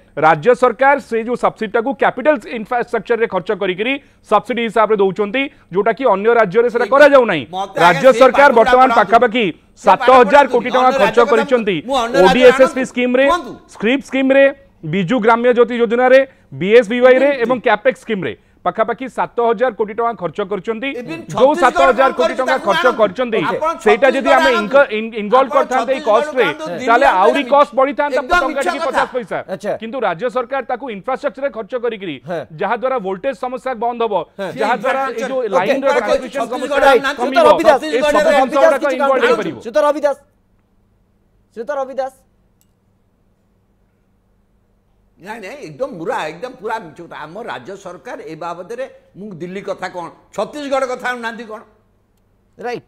राज्य सरकार से जो सब्सिडीटा को कैपिटल इनफ्रास्ट्रक्चर रे खर्च करी सब्सिडी हिसाब से दौरान जोटा कि अन्य राज्य से राज्य सरकार बर्तमान पाखापाखि सात हजार कोटी टाँग खर्च करसएसपी स्कीम स्क्रिप स्कीम विजु ग्राम्य ज्योति योजना बीएसवीवाई एवं कैपेक्स स्कीम পাখাপাখি সাত হাজার কোটি টাকা খরচ করছেন যে সাত হাজার কোটি টাকা খরচ করছেন সেইটা যদি আমি ইনভলভ করতে এই কস্টরে তাহলে আহরি কস্ট বড়ি থাকে পচাশ পয়সা আচ্ছা। কিন্তু রাজ্য সরকার তাকে ইনফ্রাস্ট্রকচর খরচ করি যা দ্বারা ভোল্টেজ সমস্যা বন্ধ হব যা দ্বারা এই যে লাইন ট্রান্সমিশন সমস্যা কমিব এই সমস্যা গুড়াক ইনভলভ হয়ে পারিব শ্রীত রবিদাস শ্রীত রবিদাস ନାଇଁ ନାଇଁ ଏକଦମ ପୁରା ଏକଦମ ପୁରା ମିଛ ଆମ ରାଜ୍ୟ ସରକାର ଏ ବାବଦରେ ମୁଁ ଦିଲ୍ଲୀ କଥା କ'ଣ ଛତିଶଗଡ଼ କଥା ଆଣୁନାହାନ୍ତି କ'ଣ ରାଇଟ୍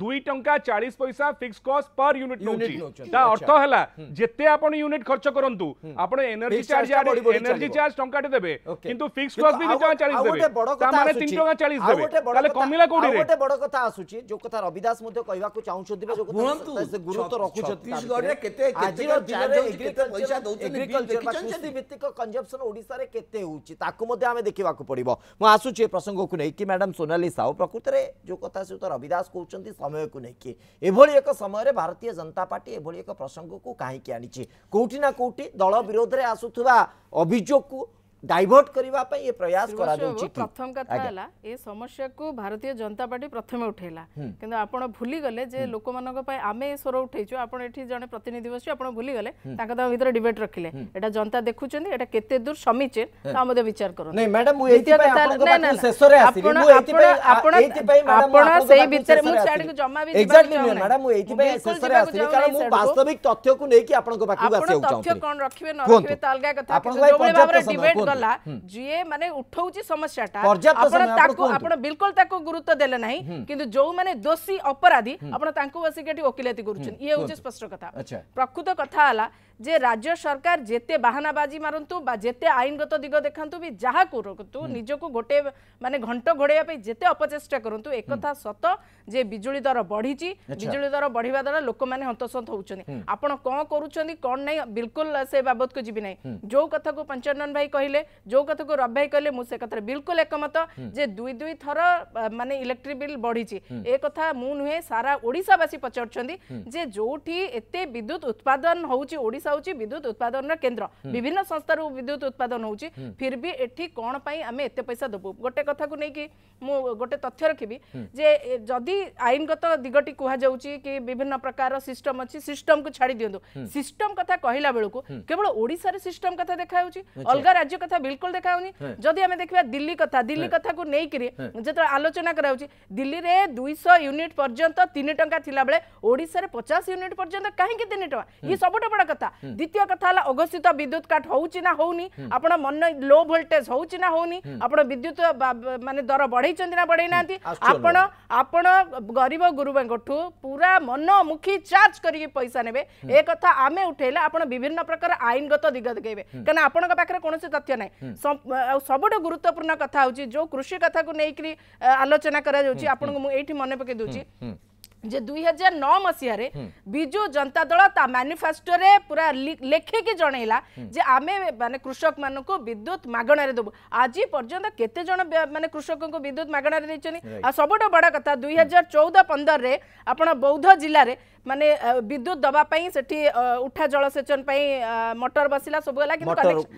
দুই টঙ্কা চাশ পয়সা ফিক্স কস্ট পর ইউনিট নেউছি তা অর্থ হল যেতে আপনার ইউনিট খরচ করতু আপনার এনার্জি চার্জ এনার্জি চার্জ টঙ্কাটে দেবে কিন্তু ফিক্স কস্ট বি 2 টঙ্কা 40 দেবে তা মানে 3 টঙ্কা 40 দেবে তাহলে কমিলা কোডি রে গোটে বড় কথা আসুচি যে কথা রবিদাস মধ্যে কইবাকু চাউছন্তি বা যে কথা সে গুরুত্ব রাখুছন্তি ছত্তিশগড় রে কেতে কেতে চার্জ হউচি কেতে পয়সা দউছন্তি এগ্রিকালচার বা কৃষি ভিত্তিক কনজাম্পশন ওড়িশা রে কেতে হউচি তাকু মধ্যে আমি দেখিবাকু পড়িব মু আসুচি এই প্রসঙ্গকু নেই কি ম্যাডাম সোনালি সাউ প্রকৃতরে যে কথা সে তো রবিদাস কইছন্তি समय को नहीं एभली एक समय भारतीय जनता पार्टी एभली एक प्रसंग को कहीं आनी कौटिना कौटि दल विरोध में आसुवा अभियोग को ডাইভর্ট করা এ প্রয়াস করা যাচ্ছে প্রথম কথা হল এ সমস্যাকু ভারতীয় জনতা পার্টি প্রথমে উঠাইলা কিন্তু আপনার ভুলি গলে যে লোকমানক পাই আমি স্বর উঠাইছু আপনার এটি জন প্রতিনিধি বসছু আপনার ভুলি গলে তাঙ্ক তাঙ্ক ভিতরে ডিবেট রাখিলে এটা জনতা দেখুছেন এটা কেতে দূর সমীচীন তা আমাদের বিচার করুন নাই ম্যাডাম মু এইতি পাই আপনার পাখু শেষরে আসিলি মু এইতি পাই আপনার এইতি পাই ম্যাডাম আপনার সেই বিচার মু সাড়ে জমা বি এক্স্যাক্টলি ম্যাডাম মু এইতি পাই শেষরে আসিলি কারণ মু বাস্তবিক তথ্য কু নেকি আপনার পাখু আসিও চাহুছি আপনি তথ্য কোন রাখিবে ন রাখিবে তা আলগা কথা আপনার ভাবে ডিবেট ଗଲା ଯିଏ ମାନେ ଉଠଉଛି ସମସ୍ୟାଟା ଆପଣ ତାକୁ ଆପଣ ବିଲକୁଲ ତାକୁ ଗୁରୁତ୍ୱ ଦେଲେ ନାହିଁ କିନ୍ତୁ ଯୋଉମାନେ ଦୋଷୀ ଅପରାଧୀ ଆପଣ ତାଙ୍କୁ ବସିକି ଏଠି ଓକିଲାତି କରୁଛନ୍ତି ଇଏ ହେଉଛି ସ୍ପଷ୍ଟ କଥା ପ୍ରକୃତ କଥା ହେଲା যে রাজ্য সরকার যেতে বাহানাবাজি মারন্তু বা যেতে আইনগত দিগ দেখান্তু বি যাহা করন্তু নিজকু গোটে মানে ঘণ্ট ঘোড়াইবা পাই যেতে অপচেষ্টা করন্তু একথা সত যে বিজুলি দর বড়িছি বিজুলি দর বড়িবা দ্বারা লোকমানে হন্তসন্ত হউছনি আপন কোন করুছনি কোন নাই বিলকুল সে বাবদ কো যিবি নাই যো কথা কো পঞ্চানন ভাই কহিলে যো কথা কো রব ভাই কহিলে মু সে কথা বিলকুল একমত যে দুই দুই থর মানে ইলেকট্রি বিল বড়িছি এ কথা মু নুহে সারা ওড়িশাবাসী পচারছন্তি যে যোটি এতে বিদ্যুৎ উৎপাদন হউছি ওড়িশা विद्युत उत्पादन केन्द्र विभिन्न संस्थान विद्युत उत्पादन हुन्छ फिरबि एउटा पैसा दबु गएर आइनगत दिग टाउ विभिन्न प्रकार सिस्टम कु छाडि सिस्टम कथा कहिला बेला केवल ओडार सिस्टम कथा देखाउँछ अलगा राज्य कथा बेलकुल देखा दिल्ली कथा दिल्ली कथा आलोचना दिल्ली र दुईश युनिट रे पचास युनिट पर्किन्छ य सबुटो बडा कथा ଦ୍ୱିତୀୟ କଥା ହେଲା ଅଘୋଷିତ ବିଦ୍ୟୁତ କାଟ ହଉଛି ନା ହଉନି ଆପଣ ମନ ଲୋ ଭୋଲ୍ଟେଜ ହଉଛି ନା ହଉନି ଆପଣ ବିଦ୍ୟୁତ ମାନେ ଦର ବଢେଇଛନ୍ତି ନା ବଢେଇ ନାହାନ୍ତି ଆପଣ ଆପଣ ଗରିବ ଗୁରୁବାଙ୍କଠୁ ପୁରା ମନମୁଖୀ ଚାର୍ଜ କରିକି ପଇସା ନେବେ ଏ କଥା ଆମେ ଉଠେଇଲେ ଆପଣ ବିଭିନ୍ନ ପ୍ରକାର ଆଇନଗତ ଦିଗ ଦେଖେଇବେ କାରଣ ଆପଣଙ୍କ ପାଖରେ କୌଣସି ତଥ୍ୟ ନାହିଁ ଆଉ ସବୁଠୁ ଗୁରୁତ୍ୱପୂର୍ଣ୍ଣ କଥା ହେଉଛି ଯୋଉ କୃଷି କଥାକୁ ନେଇକି ଆଲୋଚନା କରାଯାଉଛି ଆପଣଙ୍କୁ ମୁଁ ଏଇଠି ମନେ ପକେଇ ଦଉଛି ଯେ ଦୁଇ ହଜାର ନଅ ମସିହାରେ ବିଜୁ ଜନତା ଦଳ ତା ମ୍ୟାନିଫେଷ୍ଟୋରେ ପୁରା ଲେଖିକି ଜଣେଇଲା ଯେ ଆମେ ମାନେ କୃଷକମାନଙ୍କୁ ବିଦ୍ୟୁତ ମାଗଣାରେ ଦେବୁ ଆଜି ପର୍ଯ୍ୟନ୍ତ କେତେ ଜଣ ମାନେ କୃଷକଙ୍କୁ ବିଦ୍ୟୁତ ମାଗଣାରେ ଦେଇଛନ୍ତି ଆଉ ସବୁଠୁ ବଡ଼ କଥା ଦୁଇ ହଜାର ଚଉଦ ପନ୍ଦରରେ ଆପଣ ବୌଦ୍ଧ ଜିଲ୍ଲାରେ माने विद्युत दबा पई सेठी उठा जलसेचन पई मटर बसिला सब गला कि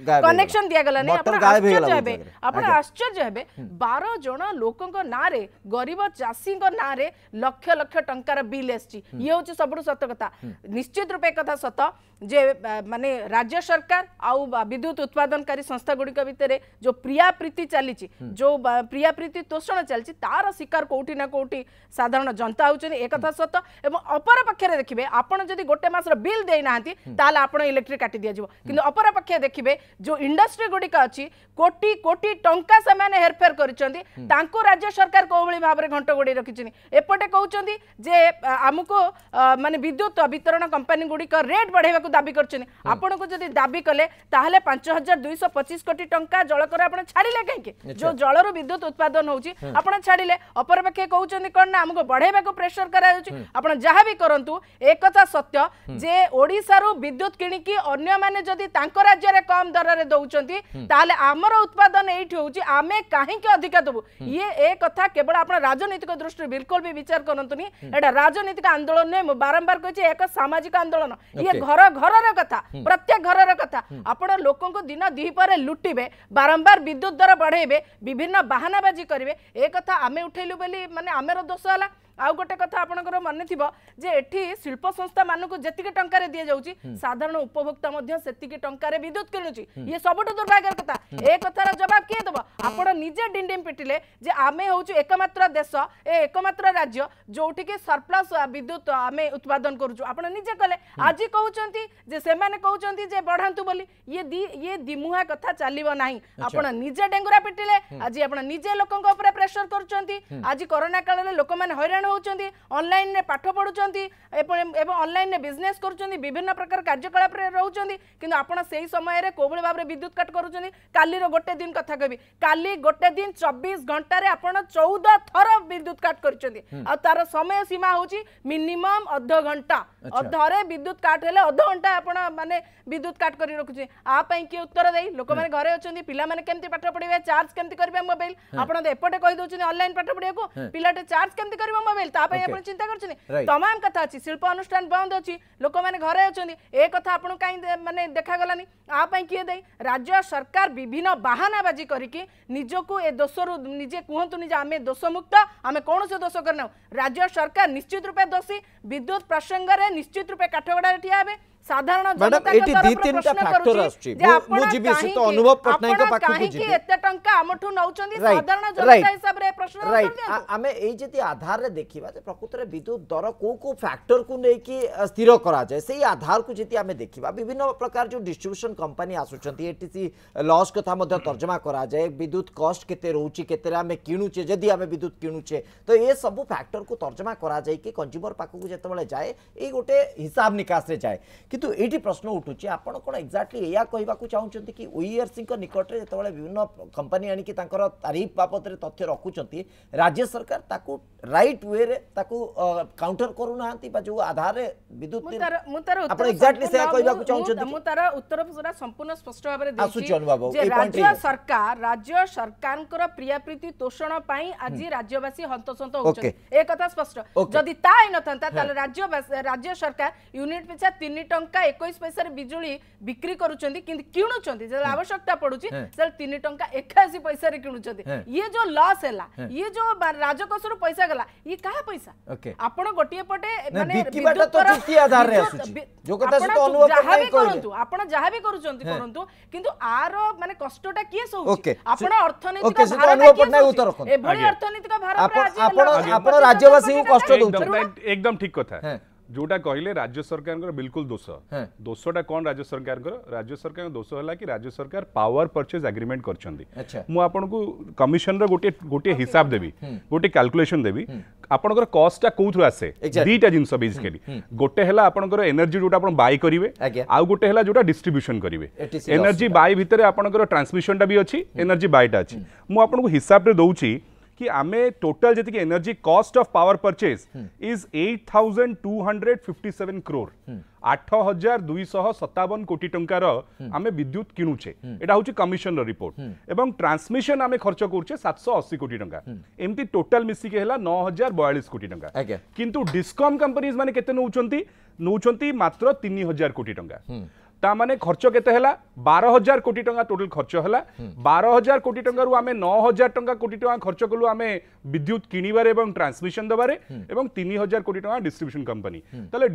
कनेक्शन दिया गला ने अपन आश्चर्य हेबे अपन हम्म। आश्चर्य हेबे 12 जणा लोकन को नारे गरीब चासी को नारे लख लख टंकार बिल एसची हम्म। ये होची सबड सत कथा हम्म। निश्चित रूपे कथा सत जे माने राज्य सरकार आउ विद्युत उत्पादन उत्पादनकारी संस्था गुडी का भितरे जो प्रिया प्रीति चली छि जो प्रिया प्रीति तोषण चली छि तार शिकार कोठी ना कोठी साधारण जनता होचनी एक कथा सत एवं अपर পক্ষে দেখবে আপনার যদি গোটে মাসের বিল দিয়ে না তাহলে আপনার ইলেকট্রি কাটি দিয়ে যাব কিন্তু পক্ষে দেখবে যে ইন্ডস্ট্রি গুড়ি অছি কোটি কোটি টঙ্কা সে হেরফের করছেন তাঁকু রাজ্য সরকার কোভাবে ভাবে ঘণ্ট গোড়ে রাখিছেন এপটে কৌন যে আমি মানে বিদ্যুৎ বিতরণ কোম্পানি গুড়ি রেট বড়াইবা দাবি করছেন আপনার যদি দাবি কলে তাহলে পাঁচ হাজার দুইশ পঁচিশ কোটি টঙ্কা জলকর আপনার ছাড়লে কী যে জলর বিদ্যুৎ উৎপাদন হচ্ছে আপনার ছাড়লে অপরপক্ষে কৌন কম না আমি বড়াইবা প্রেসর করা আপনার যা বি করুন ଦେଖନ୍ତୁ ଏକଥା ସତ୍ୟ ଯେ ଓଡ଼ିଶାରୁ ବିଦ୍ୟୁତ କିଣିକି ଅନ୍ୟମାନେ ଯଦି ତାଙ୍କ ରାଜ୍ୟରେ କମ୍ ଦରରେ ଦେଉଛନ୍ତି ତାହେଲେ ଆମର ଉତ୍ପାଦନ ଏଇଠି ହେଉଛି ଆମେ କାହିଁକି ଅଧିକା ଦେବୁ ଇଏ ଏ କଥା କେବଳ ଆପଣ ରାଜନୈତିକ ଦୃଷ୍ଟିରୁ ବିଲକୁଲ ବି ବିଚାର କରନ୍ତୁନି ଏଇଟା ରାଜନୈତିକ ଆନ୍ଦୋଳନ ନୁହେଁ ମୁଁ ବାରମ୍ବାର କହିଛି ଏକ ସାମାଜିକ ଆନ୍ଦୋଳନ ଇଏ ଘର ଘରର କଥା ପ୍ରତ୍ୟେକ ଘରର କଥା ଆପଣ ଲୋକଙ୍କୁ ଦିନ ଦ୍ୱିପହରେ ଲୁଟିବେ ବାରମ୍ବାର ବିଦ୍ୟୁତ ଦର ବଢ଼େଇବେ ବିଭିନ୍ନ ବାହାନାବାଜି କରିବେ ଏ କଥା ଆମେ ଉଠେଇଲୁ ବୋଲି ମାନେ ଆମର ଦୋଷ ହେଲା আউ গোটে কথা আপনার মনে থাকবে যে এটি শিল্প সংস্থা মানুষ যেত টাকার দিয়ে যাচ্ছে সাধারণ উপভোক্তা সেত টাকার বিদ্যুৎ কিণুছি ইয়ে সবুঠ দুর্ভাগ্যের কথা এ কথার জবাব কি দেব আপনার নিজে ডিম পিটিলে যে আমি হচ্ছে একমাত্র দেশ এ একমাত্র রাজ্য যেটিকি সরপ্লাস বিদ্যুৎ আমি উৎপাদন করছু আপনার নিজে কলে আজ কৌন যে সে কৌন যে বড়াতু বলে ইয়ে ইয়ে দিমুহা কথা চালব না আপনার নিজে ডেঙ্গুরা পিটিলে আজ আপনার নিজে লোক উপরে প্রেসর করছেন আজ করোনা কালে লোক হইরাণ होती अनलाइन पाठ पढ़ुंट बिजनेस कर प्रकार कार्यकलाप रोचे कि समय कौली भाव में विद्युत काट कर गोटे दिन कथा कह काली गोटे दिन चबीस घंटे आपड़ चौदह थर विद्युत काट कर तार समय सीमा हूँ मिनिमम अध घंटा अधरे विद्युत काट हेले अध घंटा आपण माने विद्युत काट कर रखुचे आपाई किए उत्तर दे लोक मैंने घर अच्छा पाने केमती पाठ पढ़े चार्ज केमती करेंगे मोबाइल आपटे तो एपटे पाठ पढ़ा पिलाटे चार्ज केमती कर मिले तापे चिंता करछने तमाम कथा अछि शिल्प अनुष्ठान बंद अछि लोक माने घरे अछनि ए कथा आपण काई माने देखा गलानी आ किए दे राज्य सरकार विभिन्न बहानाबाजी करिकि निजको ए दोषरु निजे कहतुनि जे आमे दोषमुक्त आमे कोनसे दोष करना राज्य सरकार निश्चित रूपए दोषी विद्युत प्रसंग रे निश्चित रूपे काठगड़ा ठिया हेबे साधारण जनता देखा प्रकृत विद्युत दर कौ फैक्टर को लेकिन स्थिर देखा विभिन्न प्रकार जो डिस्ट्रीब्यूशन कंपनी आसुच्चसी लस क्या तर्जमा कराए विद्युत कस्ट के किणुचे जदि विद्युत किणुचे तो ये सब फैक्टर को तर्जमा करजुमर पाक जो जाए ये गोटे हिसाब निकाश जाए कि কিন্তু ଏଇଠି ପ୍ରଶ୍ନ ଉଠୁଛି ଆପଣ କ'ଣ ଏକ୍ଜାକ୍ଟଲି ଏଇଆ କହିବାକୁ ଚାହୁଁଛନ୍ତି କି ଓଇଆର୍ସିଙ୍କ ନିକଟରେ ଯେତେବେଳେ ବିଭିନ୍ନ କମ୍ପାନୀ ଆଣିକି ତାଙ୍କର ତାରିଫ ବାବଦରେ ତଥ୍ୟ ରଖୁଛନ୍ତି ରାଜ୍ୟ ସରକାର ତାକୁ ରାଇଟ୍ ୱେରେ ତାକୁ କାଉଣ୍ଟର କରୁନାହାନ୍ତି ବା ଯେଉଁ ଆଧାରରେ ବିଦ୍ୟୁତ ଆପଣ ଏକ୍ଜାକ୍ଟଲି ସେୟା କହିବାକୁ ଚାହୁଁଛନ୍ତି ମୁଁ ତାର ଉତ୍ତର ପୁରା ସମ୍ପୂର୍ଣ୍ଣ ସ୍ପଷ୍ଟ ଭାବରେ ଆସୁଛି ଅନୁବାବୁ ରାଜ୍ୟ ସରକାର ରାଜ୍ୟ ସରକାରଙ୍କର ପ୍ରିୟାପ୍ରୀତି ତୋଷଣ ପାଇଁ ଆଜି ରାଜ୍ୟବାସୀ ହନ୍ତସନ୍ତ ହେଉଛନ୍ତି ଏ କଥା ସ୍ପଷ୍ଟ ଯଦି ତା ହେଇନଥାନ୍ତା ତାହେଲେ ରାଜ୍ୟ ରାଜ୍ୟ ସରକାର ୟୁନିଟ୍ ପିଛା ତିନି ଟଙ୍କା ଟଙ୍କା ଏକୋଇଶ ପଇସାରେ ବିଜୁଳି ବିକ୍ରି କରୁଛନ୍ତି କିନ୍ତୁ କିଣୁଛନ୍ତି ଯେତେବେଳେ ଆବଶ୍ୟକତା ପଡୁଛି ସେତେବେଳେ ତିନି ଟଙ୍କା ଏକାଅଶୀ ପଇସାରେ କିଣୁଛନ୍ତି ଇଏ ଯୋଉ ଲସ୍ ହେଲା ଇଏ ଯୋଉ ରାଜକୋଷରୁ ପଇସା ଗଲା ଇଏ କାହା ପଇସା ଆପଣ ଗୋଟିଏ ପଟେ ମାନେ ଯାହାବି କରନ୍ତୁ ଆପଣ ଯାହାବି କରୁଛନ୍ତି କରନ୍ତୁ କିନ୍ତୁ ଆର ମାନେ କଷ୍ଟଟା କିଏ ସହୁଛି ଆପଣ ଅର୍ଥନୈତିକ ଏଭଳି ଅର୍ଥନୈତିକ ଭାର ଆପଣ ରାଜ୍ୟବାସୀଙ୍କୁ କଷ୍ଟ ଦଉଛନ୍ତି একদম ঠিক কথা जोटा कहले राज्य सरकार बिल्कुल दोष हाँ। दोषा कौन राज्य सरकार राज्य सरकार दोष है कि राज्य सरकार पावर परचेज एग्रीमेंट कर गोटे हिसाब देवी गोटे कैलकुलेशन देवी आप कस्टा कौथ आसे दिटा जिन बेसिकली गोटे एनर्जी जो बै करेंगे आउ गोटे जो डिस्ट्रब्यूशन करेंगे एनर्जी बै भर आप ट्रांसमिशन टा भी अच्छी एनर्जी बैटा अच्छी मुझे हिसाब से दौर कि आम टोटल जी energy cost of power purchase is 8,257 crore आठ हजार दुईश सतावन कोटी टमें हम्म। विद्युत किणुचे यहाँ हूँ कमिशन रिपोर्ट एवं ट्रांसमिशन आम खर्च करुचे सात सौ अशी कोटी टाँग हम्म। एमती टोटाल मिसिके नौ हजार बयालीस कोटी टाँग कितु डिस्कम कंपनीज मैंने के मात्र तीन कोटी टाइम ताने खर्च के बार हजार कोटी टाइम टोटाल खर्च है बार हजार कोटी टू आम नौ हजार टाइम कोटी टाइम खर्च कलु आम विद्युत किणवे और ट्रांसमिशन देवे और तीन हजार कोटी time distribution company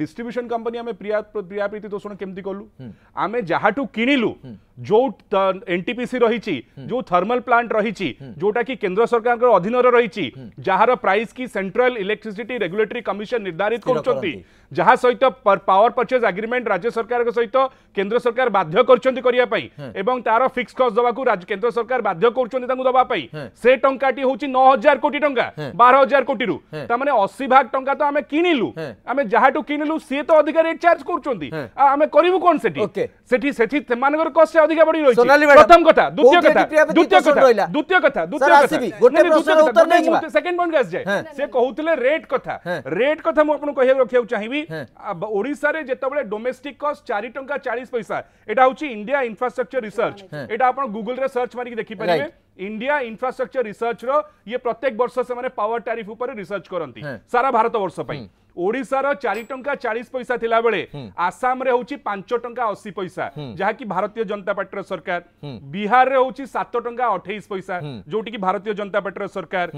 distribution company आम प्रिया प्रिया प्रीति तोषण केमती कलु आम जहाँ किणिलु जो एनटीपीसी रही जो थर्मल प्लांट रही जोटा कि केन्द्र सरकार अधीन रही प्राइस की सेन्ट्राल इलेक्ट्रिसीटी रेगुलेटरी कमिशन निर्धारित कर पावर परचेज आग्रिमेंट राज्य सरकार सहित কেন্দ্র সরকার বাধ্য করছেন করা এবং তার ফিক্স কস্ট দেওয়া কেন্দ্র সরকার বাধ্য করছেন তাকে দেওয়া সে টঙ্কাটি হচ্ছে ন হাজার কোটি টঙ্কা বার হাজার কোটি রু তার মানে অশী ভাগ টঙ্কা তো আমি কিনিলু আমি যাহাটু কিনিলু সি তো অধিকা রেট চার্জ করছেন আমি করবু কোন সেটি সেটি সেটি সেমানকর কষ্ট অধিকা বড়ি রয়েছে প্রথম কথা দ্বিতীয় কথা দ্বিতীয় কথা দ্বিতীয় কথা দ্বিতীয় কথা গোটে প্রশ্নর উত্তর নেই ଯିବା ସେକେଣ୍ଡ ପଏଣ୍ଟ ଆସି ଯାଏ ସେ କହୁଥିଲେ ରେଟ୍ କଥା ରେଟ୍ କଥା ମୁଁ ଆପଣଙ୍କୁ କହିବାକୁ ରଖିବାକୁ ଚାହିଁବି ଓଡ଼ିଶାରେ ଯେତେବେଳେ ଡୋମେଷ୍ଟିକ କଷ୍ଟ 4 ଟଙ୍କା 40 चालीस पैसा यहाँ हूँ इंडिया इनफ्रास्ट्रक्चर रिसर्च यहाँ गुगुल सर्च मारिक देखिपर इंडिया इनफ्रास्ट्रक्चर रिसर्च रे प्रत्येक वर्ष से पावर टैरिफ रिसर्च करती सारा भारत वर्ष ओडिशा रा 4 टंका 40 पैसा थिला बेले आसाम रे होची 5 टंका 80 पैसा जहा की भारतीय जनता पार्टी रा सरकार बिहार रे होची 7 टंका 28 पैसा जो की भारतीय जनता पार्टी रा सरकार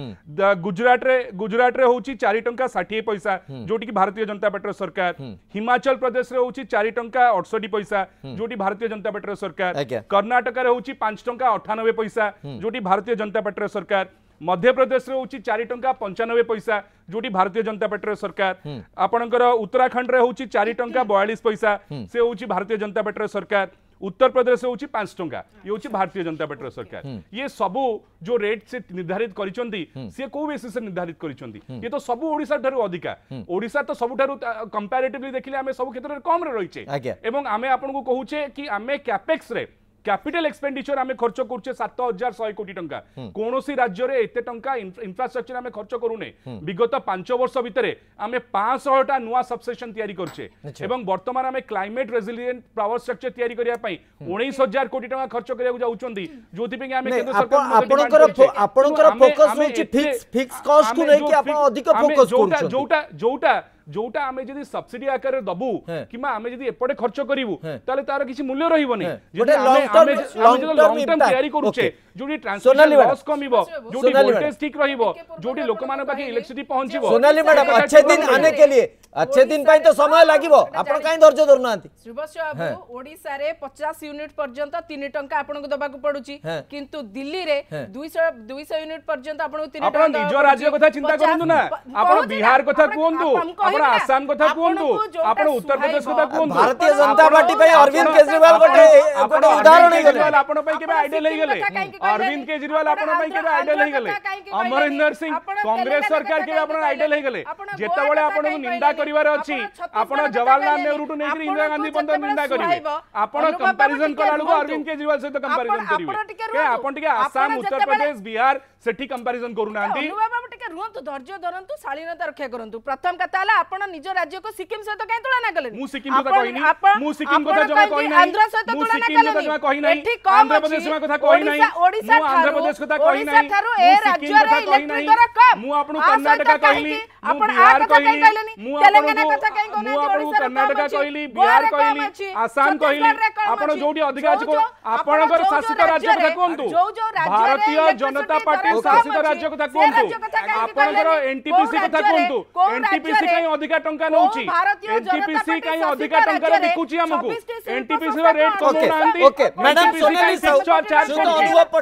गुजरात रे गुजरात रे होची 4 टंका 60 पैसा जो की भारतीय जनता पार्टी रा सरकार हिमाचल प्रदेश रे होची चार टंका 68 पैसा जोटी भारतीय जनता पार्टी रा सरकार कर्नाटक रे होची 5 टंका 98 पैसा जोटी भारतीय जनता पार्टी रा सरकार मध्यप्रदेश रे होची 4 टंका 95 पैसा जोटी भारतीय जनता पार्टी सरकार आपनकर उत्तराखंड रे होची 4 टंका 42 पैसा से होची भारतीय जनता पार्टी सरकार उत्तर प्रदेश हूँ पांच टंका ये होची भारतीय जनता पार्टी सरकार ये सब जो रेट से निर्धारित करिसोंदी से निर्धारित कर तो सब ओडिसा ठरु अधिका ओडिसा तो सब ठरु देखने सब क्षेत्र में कम रही रहिचे एवं आमे आपनकू ক্যাপিটাল এক্সপেন্ডিচর আমি খরচ করছে সাত হাজার শহে কোটি টাকা কৌশি রাজ্যের এতে টাকা ইনফ্রাস্ট্রকচর আমি খরচ করুনে বিগত পাঁচ বর্ষ ভিতরে আমি পাঁচশহটা নয় সবসেসন তৈরি করছে এবং বর্তমান আমি ক্লাইমেট রেজিলিয়েন্ট পাওয়ার স্ট্রকচর তৈরি করা উনিশ হাজার কোটি টাকা খরচ করা যাচ্ছেন যেপাই আমি আপনার ফোকস হচ্ছে ফিক্স ফিক্স কস্ট কু নেকি আপনি অধিক ফোকস করছেন যোটা যোটা ଯୋଉଟା ଆମେ ଯଦି ସବସିଡି ଆକାରରେ ଦବୁ କିମ୍ବା ଆମେ ଯଦି ଏପଟେ ଖର୍ଚ୍ଚ କରିବୁ ତାହେଲେ ତାର କିଛି ମୂଲ୍ୟ ରହିବନି ଯଦି ଆମେ ଲଙ୍ଗ ଟର୍ମ ତିଆରି କରୁଛେ ଯୋଉଠି ଟ୍ରାନ୍ସମିସନ ଲସ୍ କମିବ ଯୋଉଠି ଭୋଲ୍ଟେଜ ଠିକ ରହିବ ଯୋଉଠି ଲୋକମାନଙ୍କ ପାଖେ ଇଲେକ୍ଟ୍ରିସିଟି ପହଞ୍ଚିବ ସୋନାଲି ମ୍ୟାଡାମ अच्छे दिन आने के लिए अच्छे दिन ପାଇଁ ତ ସମୟ ଲାଗିବ ଆପଣ କାଇଁ ଧୈର୍ଯ୍ୟ ଧରୁନାହାନ୍ତି ଶ୍ରୀବତ୍ସ ବାବୁ ଓଡ଼ିଶାରେ 50 ୟୁନିଟ ପର୍ଯ୍ୟନ୍ତ 3 ଟଙ୍କା ଆପଣଙ୍କୁ ଦେବାକୁ ପଡୁଛି କିନ୍ତୁ ଦିଲ୍ଲୀରେ 200 200 ୟୁନିଟ ପର୍ଯ୍ୟନ୍ତ ଆପଣଙ୍କୁ 3 ଟଙ୍କା ଆପଣ ନିଜ ରାଜ୍ୟ କଥା ଚିନ୍ତା କରନ୍ତୁ ନା ଆପଣ ବିହାର କଥା କୁହନ୍ତୁ ଆପଣ ଆସାମ କଥା କୁହନ୍ତୁ ଆପଣ ଉତ୍ତର ପ୍ରଦେଶ କଥା କୁହନ୍ତୁ ଭାରତୀୟ ଜନତା ପାର୍ଟି ପାଇଁ ଅରବିନ୍ଦ କେଜରିୱାଲ ଗୋଟେ ଗୋଟେ ଉଦାହରଣ ହେଇଗଲେ ଆପଣ ପାଇଁ କେବେ ଆଇଡଲ ହେଇଗଲେ अरविंद केजरीवाल आपण केवे आइडल हो गले अमरिंदर सिंह कांग्रेस सरकार केवे आपण आइडल हो गले जेतबळे आपण निंदा करिवार अछि आपण जवाहरलाल नेहरू टू नेकरी इंदिरा गांधी पंत निंदा करिवे आपण कंपैरिजन करा लुगो अरविंद केजरीवाल सहित कंपैरिजन करिवे के आपण टिके आसाम उत्तर प्रदेश बिहार सेठी कंपैरिजन करू नांती बाबू टिके रुहंतु धैर्य धरंतु शालीनता रक्षा करंतु प्रथम कथा हला आपण निज राज्य को सिक्किम सहित काहे तुलना कले मु सिक्किम कथा कहिनी मु सिक्किम कथा जमा कहिनी आंध्र सहित तुलना कले मु सिक्किम कथा जमा कहिनी आंध्र प्रदेश कथा कहिनी ଓଡ଼ିଶା ଠାରୁ ଓଡ଼ିଶା ଠାରୁ ଏ ରାଜ୍ୟରେ ଇଲେକ୍ଟ୍ରିକ ଦର କମ୍ ମୁଁ ଆପଣଙ୍କୁ କର୍ଣ୍ଣାଟକ କହିଲି ଆପଣ ଆ କଥା କାଇଁ କହିଲେନି ତେଲଙ୍ଗାନା କଥା କାଇଁ କହିଲେନି ଓଡ଼ିଶା କର୍ଣ୍ଣାଟକ କହିଲି ବିହାର କହିଲି ଆସାମ କହିଲି ଆପଣ ଯୋଉଠି ଅଧିକ ଅଛି ଆପଣଙ୍କର ଶାସିତ ରାଜ୍ୟ କଥା କୁହନ୍ତୁ ଭାରତୀୟ ଜନତା ପାର୍ଟି ଶାସିତ ରାଜ୍ୟ କଥା କୁହନ୍ତୁ ଆପଣଙ୍କର ଏନଟିପିସି କଥା କୁହନ୍ତୁ ଏନଟିପିସି କାଇଁ ଅଧିକା ଟଙ୍କା ନେଉଛି ଏନଟିପିସି କାଇଁ ଅଧିକା ଟଙ୍କାରେ ବିକୁଛି ଆମକୁ ଏନଟିପିସି ର ରେଟ୍ କମଉନାହାନ୍ତି okay madam Sonali Sahu charge କରୁଛି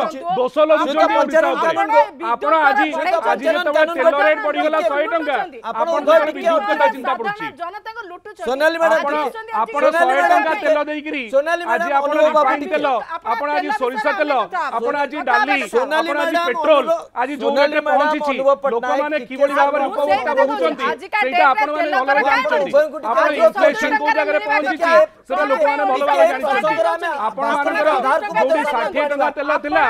दोश लोग ଆପଣ ଆଜି ଆଜି ଯେତେବେଳେ ତେଲ ରେଟ୍ ବଢିଗଲା 100 ଟଙ୍କା ଆପଣଙ୍କ ବିଦ୍ୟୁତ କଥା ଚିନ୍ତା ପଡୁଛି ଜନତାଙ୍କ ଲୁଟୁଛନ୍ତି ସୋନାଲି ମ୍ୟାଡାମ ଆପଣ 100 ଟଙ୍କା ତେଲ ଦେଇକିରି ଆଜି ଆପଣ ରିଫାଇନ୍ ତେଲ ଆପଣ ଆଜି ସୋରିଷ ତେଲ ଆପଣ ଆଜି ଡାଲି ଆପଣ ଆଜି ପେଟ୍ରୋଲ ଆଜି ଯୋଉ ରେଟ୍ରେ ପହଞ୍ଚିଛି ଲୋକମାନେ କିଭଳି ଭାବରେ ଉପଭୋକ୍ତା ଭୋଗୁଛନ୍ତି ସେଇଟା ଆପଣମାନେ ଭଲ ଭାବରେ ଜାଣିଛନ୍ତି ଆପଣ ଇନଫ୍ଲେସନ କୋଉ ଜାଗାରେ ପହଞ୍ଚିଛି ସେଟା ଲୋକମାନେ ଭଲ ଭାବରେ ଜାଣିଛନ୍ତି ଆପଣମାନଙ୍କର ଯୋଉଠି 60 ଟଙ୍କା ତେଲ ଥିଲା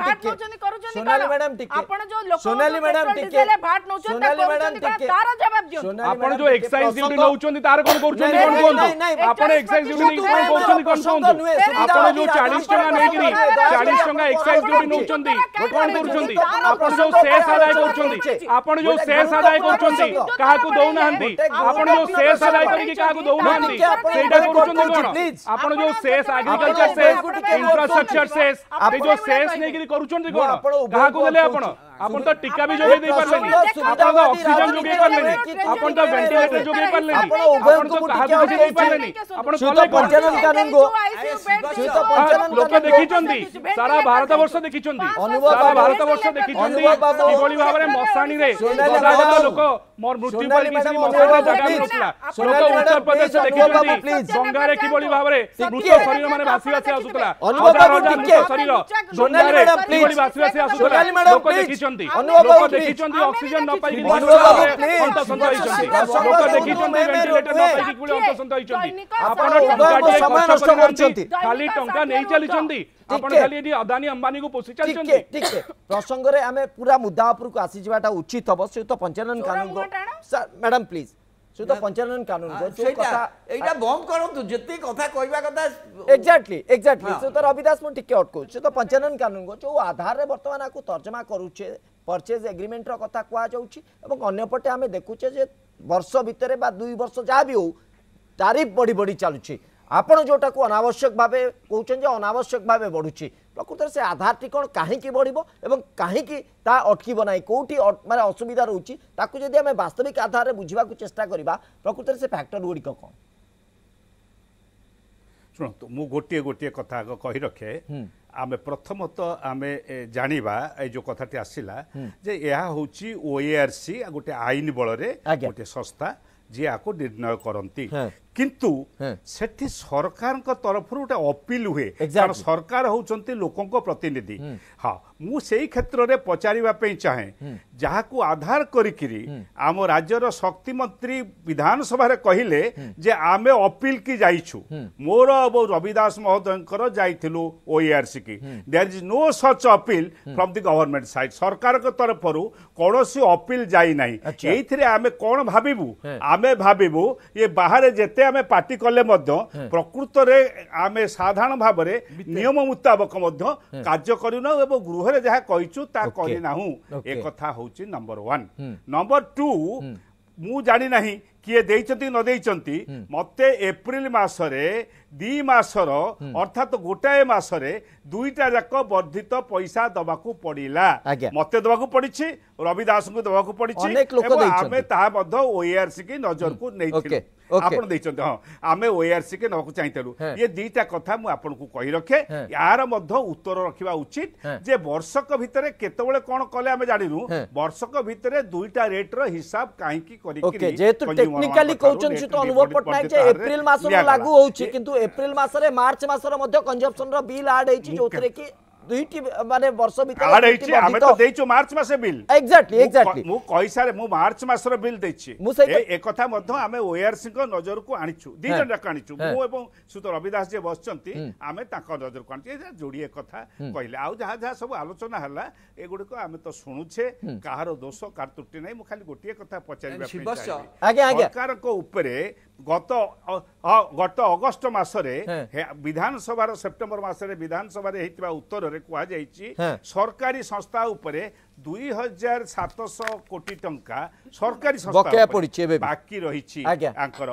Sonali madam Sonali madam Sonali madam ଆପଣ ଯୋଉ ଏକ୍ସାଇଜ ଡ୍ୟୁଟି ନଉଛନ୍ତି ତାର କଣ କରୁଛନ୍ତି କଣ କୁହନ୍ତୁ ଆପଣ ଏକ୍ସାଇଜ ଡ୍ୟୁଟି କଣ କରୁଛନ୍ତି କଣ କୁହନ୍ତୁ ଆପଣ ଯୋଉ 40 ଟଙ୍କା ନେଇକିରି 40 ଟଙ୍କା ଏକ୍ସାଇଜ ଡ୍ୟୁଟି ନଉଛନ୍ତି କଣ କରୁଛନ୍ତି ଆପଣ ଯୋଉ ସେସ୍ ଆଦାୟ କରୁଛନ୍ତି ଆପଣ ଯୋଉ ସେସ୍ ଆଦାୟ କରୁଛନ୍ତି କାହାକୁ ଦଉନାହାନ୍ତି ଆପଣ ଯୋଉ ସେସ୍ ଆଦାୟ କରିକି କାହାକୁ ଦଉନାହାନ୍ତି ସେଇଟା କରୁଛନ୍ତି କଣ ଆପଣ ଯୋଉ cess agriculture cess infrastructure cess ଏ ଯୋଉ ସେସ୍ ନେଇକିରି କରୁଛନ୍ତି କଣ କାହାକୁ ଦେଲେ ଆପଣ ଆପଣ ତ ଟିକା ବି ଯୋଗାଇ ଦେଇ ପାରିଲେନି ଆପଣ ତ ଅକ୍ସିଜେନ ଯୋଗାଇ ପାରିଲେନି ଆପଣ ତ ଭେଣ୍ଟିଲେଟର ଯୋଗାଇ ପାରିଲେନି ଆପଣ ତ କାହାକୁ କିଛି ଦେଇ ପାରିଲେନି ଆପଣ ପଞ୍ଚାନନ କାନୁନକୁ ଲୋକ ଦେଖିଛନ୍ତି ସାରା ଭାରତ ବର୍ଷ ଦେଖିଛନ୍ତି ସାରା ଭାରତ ବର୍ଷ ଦେଖିଛନ୍ତି କିଭଳି ଭାବରେ ମଶାଣିରେ ଲୋକ ମୋର ମୃତ୍ୟୁ ପରିକି ମଶାଣିରେ ଜାଗା ନଥିଲା ଲୋକ ଉତ୍ତରପ୍ରଦେଶ ଦେଖିଛନ୍ତି ଗଙ୍ଗାରେ କିଭଳି ଭାବରେ ମୃତ ଶରୀର ମାନେ ଭାସି ଭାସି ଆସୁଥିଲା ହଜାର ହଜାର ମୃତ ଶରୀର ଗଙ୍ଗାରେ କିଭଳି ଭାସି ଭାସି ଆସୁଥିଲା ଲୋକ ଦେଖିଛନ୍ତି ଦେଖିଛନ୍ତି ଲୋକ ଦେଖିଛନ୍ତି ଅକ୍ସିଜେନ ନ ପାଇକି ଅନ୍ତଃସନ୍ତ ହେଇଛନ୍ତି ଲୋକ ଦେଖିଛନ୍ତି ଭେଣ୍ଟିଲେଟର ନ ପାଇକି କିଭଳି ଅନ୍ତଃସନ୍ତ ହେଇଛନ୍ତି ଆପଣ ଟଙ୍କାଟିଏ ଖର୍ଚ୍ଚ କରିଛନ୍ତି ଖାଲି ଟଙ୍କା ନେଇ ଚାଲିଛନ୍ତି ଆପଣ ଖାଲି ଏଠି ଅଦାନୀ ଅମ୍ବାନୀକୁ ପୋଷି ଚାଲିଛନ୍ତି ଠିକ୍ ପ୍ରସଙ୍ଗରେ ଆମେ ପୁରା ମୁଦ୍ଦା ଉପରକୁ ଆସିଯିବାଟା ଉଚିତ ହବ ସେହିତ ପଞ୍ଚାନନ କାନୁନ ମ୍ୟାଡାମ ପ୍ଲିଜ ସେ ତ ପଞ୍ଚାନନ କାନୁନ ଏଇଟା ବନ୍ଦ କରନ୍ତୁ ଯେତିକି କଥା କହିବା କଥା ଏକ୍ଜାକ୍ଟଲି ଏକ୍ଜାକ୍ଟଲି ସେ ତ ରବି ମୁଁ ଟିକେ ଅଟକଉଛି ସେ ତ ପଞ୍ଚାନନ କାନୁନ ଯୋଉ ଆଧାରରେ ବର୍ତ୍ତମାନ ଆକୁ ତର୍ଜମା କରୁଛେ ପରଚେଜ୍ ଏଗ୍ରିମେଣ୍ଟର କଥା କୁହାଯାଉଛି ଏବଂ ଅନ୍ୟପଟେ ଆମେ ଦେଖୁଛେ ଯେ ବର୍ଷ ଭିତରେ ବା ଦୁଇ ବର୍ଷ ଯାହା ବି ହଉ ତାରିଫ ବଢ଼ି ବଢ଼ି ଚାଲୁଛି ଆପଣ ଯେଉଁଟାକୁ ଅନାବଶ୍ୟକ ଭାବେ କହୁଛନ୍ତି ଯେ ଅନାବଶ୍ୟକ ଭାବେ ବଢ଼ୁଛି ପ୍ରକୃତରେ ସେ ଆଧାରଟି କ'ଣ କାହିଁକି ବଢ଼ିବ ଏବଂ କାହିଁକି ତା ଅଟକିବ ନାହିଁ କେଉଁଠି ମାନେ ଅସୁବିଧା ରହୁଛି ତାକୁ ଯଦି ଆମେ ବାସ୍ତବିକ ଆଧାରରେ ବୁଝିବାକୁ ଚେଷ୍ଟା କରିବା ପ୍ରକୃତରେ ସେ ଫ୍ୟାକ୍ଟର ଗୁଡ଼ିକ କ'ଣ ଶୁଣନ୍ତୁ ମୁଁ ଗୋଟିଏ ଗୋଟିଏ କଥା ଆଗ କହି ରଖେ ଆମେ ପ୍ରଥମତଃ ଆମେ ଜାଣିବା ଏ ଯେଉଁ କଥାଟି ଆସିଲା ଯେ ଏହା ହେଉଛି ଓଏଆର୍ସି ଗୋଟେ ଆଇନ ବଳରେ ଗୋଟେ ସଂସ୍ଥା ଯିଏ ଆକୁ ନିର୍ଣ୍ଣୟ କରନ୍ତି কিন্তু সেটি সরকারক তরফৰ এটা আপিল হ'হে আৰু সরকার হৈচন্তি লোকক প্ৰতিনিধি ها মই সেই ক্ষেত্ৰৰে পচாரிবা পইচাহে যাহক আধাৰ কৰি কিৰি আমা ৰাজ্যৰ শক্তিমন্ত্ৰী বিধানসভাত কহিলে যে আমি আপিল কি যাইচু মোৰ অব ৰবীদাস মহন্তকৰ যাইছিলু ওআৰচি কি there is no such appeal from the government side সরকারক তৰফৰ কোনোসী আপিল যাই নাই এইতে আমি কোন ভাবিবু আমি ভাবিবু ই বাহৰে যে ଯେତେ ଆମେ ପାର୍ଟି କଲେ ମଧ୍ୟ ପ୍ରକୃତରେ ଆମେ ସାଧାରଣ ଭାବରେ ନିୟମ ମୁତାବକ ମଧ୍ୟ କାର୍ଯ୍ୟ କରିନୁ ଏବଂ ଗୃହରେ ଯାହା କହିଛୁ ତାହା କହି ନାହୁଁ ଏ କଥା ହଉଛି ନମ୍ବର ୱାନ୍ ନମ୍ବର ଟୁ ମୁଁ ଜାଣିନାହିଁ କିଏ ଦେଇଛନ୍ତି ନ ଦେଇଛନ୍ତି ମତେ ଏପ୍ରିଲ ମାସରେ ଦୁଇ ମାସର ଅର୍ଥାତ ଗୋଟାଏ ମାସରେ ଦୁଇଟା ଯାକ ବର୍ଦ୍ଧିତ ପଇସା ଦେବାକୁ ପଡ଼ିଲା ମତେ ଦେବାକୁ ପଡ଼ିଛି ରବି ଦାସଙ୍କୁ ଦେବାକୁ ପଡ଼ିଛି ଏବଂ ଆମେ ତାହା ମଧ୍ୟ ଓଏଆରସି କି ନଜରକୁ ନେଇଥିଲୁ ଆପଣ ଦେଇଛନ୍ତି ହଁ ଆମେ ଓଏଆରସି କେ ନେବାକୁ ଚାହିଁଥିଲୁ ଏ ଦୁଇଟା କଥା ମୁଁ ଆପଣଙ୍କୁ କହି ରଖେ ଏହାର ମଧ୍ୟ ଉତ୍ତର ରଖିବା ଉଚିତ ଯେ ବର୍ଷକ ଭିତରେ କେତେବେଳେ କ'ଣ କଲେ ଆମେ ଜାଣିନୁ ବର୍ଷକ ଭିତରେ ଦୁଇଟା ରେଟ୍ର ହିସାବ କାହିଁକି କରିକି ଯେହେତୁ ଟେକ୍ନିକାଲି କହୁଛନ୍ତି ଅନୁଭବ ପଟ୍ଟନାୟକ ଯେ ଏପ୍ରିଲ ମାସରୁ ଲାଗୁ ହଉଛି କିନ୍ତୁ এপ্রিল মাসরে মার্চ মাসরে মধ্য কনজম্পশন র বিল আড হইছি যোথরে কি দুইটি মানে বর্ষ ভিতরে আড হইছি আমি তো দেইছো মার্চ মাসে বিল এক্স্যাক্টলি এক্স্যাক্টলি মু কই সারে মু মার্চ মাসর বিল দেইছি এ কথা মধ্য আমি ওআরসি কো নজর কো আনিছু দুই জন ডাক আনিছু মু এবং সুত রবিদাস যে বসছন্তি আমি তাক নজর কো আনিছি জোড়িয়ে কথা কইলে আউ যাহা যাহা সব আলোচনা হলা এগুড়ি কো আমি তো শুনুছে কাহার দোষ কার ত্রুটি নাই মু খালি গোটিয়ে কথা পচারিবা পাই আগে আগে সরকার কো উপরে ଗତ ଗତ ଅଗଷ୍ଟ ମାସରେ ବିଧାନସଭାର ସେପ୍ଟେମ୍ବର ମାସରେ ବିଧାନସଭାରେ ହେଇଥିବା ଉତ୍ତରରେ କୁହାଯାଇଛି ସରକାରୀ ସଂସ୍ଥା ଉପରେ দুই হাজার সাতশহ কোটি টঙ্কা সরকারি বকেয়া পড়িছে বাকি রয়েছে আঙ্কর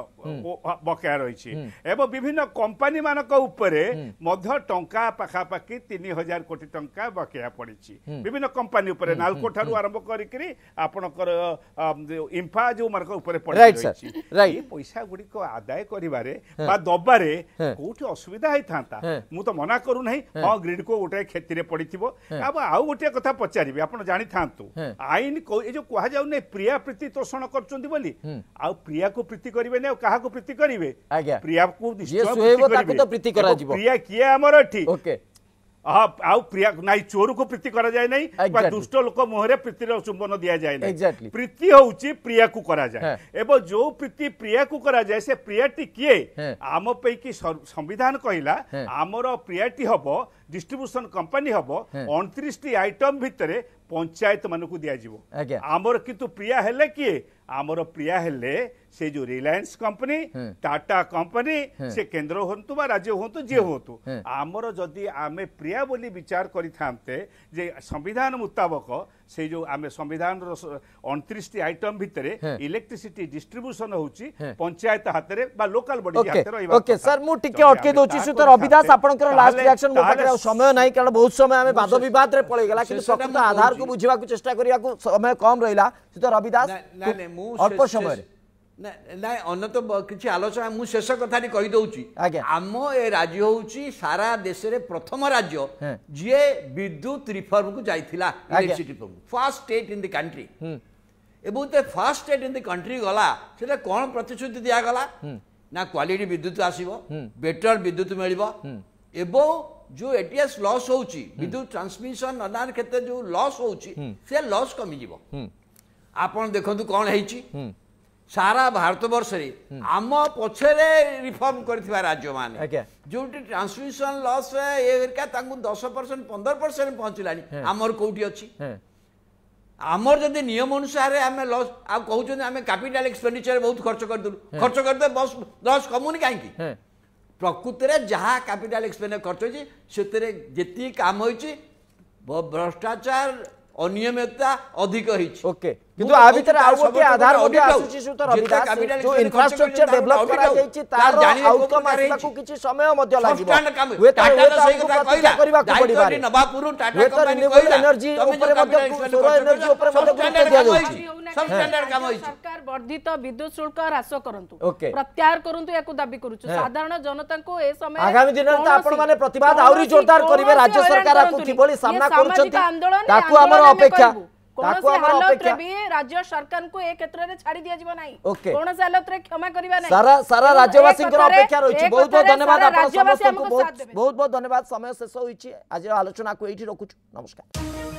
বকেয়া রয়েছে এবং বিভিন্ন কোম্পানি মানক উপরে মধ্য টঙ্কা পাখাপাখি তিন হাজার কোটি টঙ্কা বকেয়া পড়িছে বিভিন্ন কোম্পানি উপরে নালকো ঠারু আরম্ভ করিকি আপনার ইম্ফা যেমানক উপরে পড়িছে এই পয়সা গুড়িক আদায় করিবারে বা দবারে কোটি অসুবিধা হইতা মু তো মনা করু না হ্যাঁ গ্রিড কো গোটে ক্ষেত্রে পড়িথিব এবং আউ গোটিয়ে কথা পচারিবি আপনার ଜାଣିଥାନ୍ତୁ ଆଇନ ଏ ଯୋଉ କୁହାଯାଉନି ପ୍ରିୟା ପ୍ରୀତି ତୋଷଣ କରୁଛନ୍ତି ବୋଲି ଆଉ ପ୍ରିୟାକୁ ପ୍ରୀତି କରିବେନି ଆଉ କାହାକୁ ପ୍ରୀତି କରିବେ ପ୍ରିୟାକୁ ପ୍ରିୟା କିଏ ଆମର ଏଠି ଆଉ ପ୍ରିୟା ନାଇଁ ଚୋରକୁ ପ୍ରୀତି କରାଯାଏ ନାହିଁ ବା ଦୁଷ୍ଟ ଲୋକ ମୁହଁରେ ପ୍ରୀତିର ଚୁମ୍ବନ ଦିଆଯାଏ ନାହିଁ ପ୍ରୀତି ହଉଛି ପ୍ରିୟାକୁ କରାଯାଏ ଏବଂ ଯୋଉ ପ୍ରୀତି ପ୍ରିୟାକୁ କରାଯାଏ ସେ ପ୍ରିୟାଟି କିଏ ଆମ ପାଇଁକି ସମ୍ବିଧାନ କହିଲା ଆମର ପ୍ରିୟାଟି ହବ ডিস্ট্রিবিউশন কোম্পানি হব অণত্রিশটি আইটম ভিতরে ପଞ୍ଚାୟତ ମାନଙ୍କୁ ଦିଆଯିବ ଆମର କିନ୍ତୁ ପ୍ରିୟା ହେଲେ କିଏ ଆମର ପ୍ରିୟା ହେଲେ ସେ ଯୋଉ ରିଲାଏନ୍ସ କମ୍ପାନୀ ଟାଟା କମ୍ପାନୀ ସେ କେନ୍ଦ୍ର ହୁଅନ୍ତୁ ବା ରାଜ୍ୟ ହୁଅନ୍ତୁ ଯିଏ ହୁଅନ୍ତୁ ଆମର ଯଦି ଆମେ ପ୍ରିୟା ବୋଲି ବିଚାର କରିଥାନ୍ତେ ଯେ ସମ୍ବିଧାନ ମୁତାବକ ସେଇ ଯୋଉ ଆମେ ସମ୍ବିଧାନର ଅଣତିରିଶଟି ଆଇଟମ୍ ଭିତରେ ଇଲେକ୍ଟ୍ରିସିଟି ଡିଷ୍ଟ୍ରିବ୍ୟୁସନ ହେଉଛି ପଞ୍ଚାୟତ ହାତରେ ବା ଲୋକାଲ ବଡି ହାତରେ ଓକେ ସାର୍ ମୁଁ ଟିକେ ଅଟକେଇ ଦଉଛି ସୁତର ଅଭିଦାସ ଆପଣଙ୍କର ଲାଷ୍ଟ ରିଆକ୍ସନ ମୋ ପାଖରେ ଆଉ ସମୟ ନାହିଁ କାରଣ ବହୁତ ସମୟ ଆମେ ବାଦ ବିବାଦରେ ପଳେଇଗଲା କିନ୍ତୁ ପ୍ରକୃତ ଆଧାରକୁ ବୁଝିବାକୁ ଚେଷ୍ଟା କରିବାକୁ ସମୟ କମ୍ ରହିଲା ସୁତର ଅଭିଦାସ ଅଳ୍ପ ସମୟରେ ନାଇଁ ଅନ୍ୟ ତ କିଛି ଆଲୋଚନା ମୁଁ ଶେଷ କଥାଟି କହିଦେଉଛି ଆମ ଏ ରାଜ୍ୟ ହେଉଛି ସାରା ଦେଶରେ ପ୍ରଥମ ରାଜ୍ୟ ଯିଏ ବିଦ୍ୟୁତ ରିଫର୍ମକୁ ଯାଇଥିଲା first state in the country ଏବଂ ତ first state in the country ଗଲା ସେଟା କ'ଣ ପ୍ରତିଶ୍ରୁତି ଦିଆଗଲା ନା କ୍ୱାଲିଟି ବିଦ୍ୟୁତ ଆସିବ ବେଟର ବିଦ୍ୟୁତ ମିଳିବ ଏବଂ ଯେଉଁ ଏଟିଏସ୍ ଲସ୍ ହେଉଛି ବିଦ୍ୟୁତ ଟ୍ରାନ୍ସମିସନ ନଦାନ କ୍ଷେତ୍ରରେ ଯେଉଁ ଲସ୍ ହେଉଛି ସେ ଲସ୍ କମିଯିବ ଆପଣ ଦେଖନ୍ତୁ କ'ଣ ହେଇଛି সারা ଭାରତବର୍ଷରେ ଆମ ପଛରେ ରିଫର୍ମ କରିଥିବା ରାଜ୍ୟମାନେ ଯୋଉଠି ଟ୍ରାନ୍ସମିଶନ ଲସ୍ ଏରିକା ତାଙ୍କୁ ଦଶ ପରସେଣ୍ଟ ପନ୍ଦର ପରସେଣ୍ଟ ପହଞ୍ଚିଲାଣି ଆମର କୋଉଠି ଅଛି ଆମର ଯଦି ନିୟମ ଅନୁସାରେ ଆମେ ଲସ୍ ଆଉ କହୁଛନ୍ତି ଆମେ କ୍ୟାପିଟାଲ ଏକ୍ସପେଣ୍ଡିଚର ବହୁତ ଖର୍ଚ୍ଚ କରିଦେଲୁ ଖର୍ଚ୍ଚ କରିଦେଲେ ବସ୍ ଲସ୍ କମୁନି କାହିଁକି ପ୍ରକୃତରେ ଯାହା କ୍ୟାପିଟାଲ ଏକ୍ସପେଣ୍ଡିଚର ଖର୍ଚ୍ଚ ହେଇଛି ସେଥିରେ ଯେତିକି କାମ ହେଇଛି ଭ୍ରଷ୍ଟାଚାର অনিয়মিততা অধিক হয়েছে ওকে କିନ୍ତୁ ଆ ଭିତରେ ଆଉ ଗୋଟିଏ ଆଧାର ଗୋଟେ ଆସୁଛି ସୁତର ଅବିନାଶ ଯୋଉ ଇନଫ୍ରାଷ୍ଟ୍ରକ୍ଚର ଡେଭଲପ କରାଯାଇଛି ତାର ଆଉଟକମ୍ ଆସିବାକୁ କିଛି ସମୟ ମଧ୍ୟ ଲାଗିବ ହୁଏତ ପ୍ରତିକ୍ରିୟା କରିବାକୁ ପଡିବ ହୁଏତ ରିନ୍ୟୁଏବଲ୍ ଏନର୍ଜି ଉପରେ ମଧ୍ୟ ସୌର ଏନର୍ଜି ଉପରେ ମଧ୍ୟ ଗୁରୁତ୍ୱ ଦିଆଯାଉଛି ସରକାର ବର୍ଦ୍ଧିତ ବିଦ୍ୟୁତ শুল্ক ହ୍ରାସ କରନ୍ତୁ ପ୍ରତ୍ୟାହାର କରନ୍ତୁ ଏହାକୁ ଦାବି କରୁଛୁ ସାଧାରଣ ଜନତାଙ୍କୁ ଏ ସମୟ ଆଗାମୀ ଦିନରେ ତ ଆପଣମାନେ ପ୍ରତିବାଦ ଆହୁରି ଜୋରଦାର କରିବେ ରାଜ୍ୟ ସରକାର ଆକୁ କିଭଳି ସାମ୍ନା କରୁଛନ୍ତି ତାକୁ ଆମର ଅପେକ୍ଷା কোনসি হালতরে বি রাজ্য সরকারকে এই ক্ষেত্রে ছাড়ি দিয়া যাব নাই কোনসি হালতরে ক্ষমা করিবা নাই সারা সারা রাজ্যবাসীঙ্কর অপেক্ষা রইছি বহুত বহুত ধন্যবাদ আপনারা সমস্তଙ୍କୁ বহুত বহুত বহুত ধন্যবাদ সময় শেষ হইছি আজির আলোচনাকে এইটি রাখুছু নমস্কার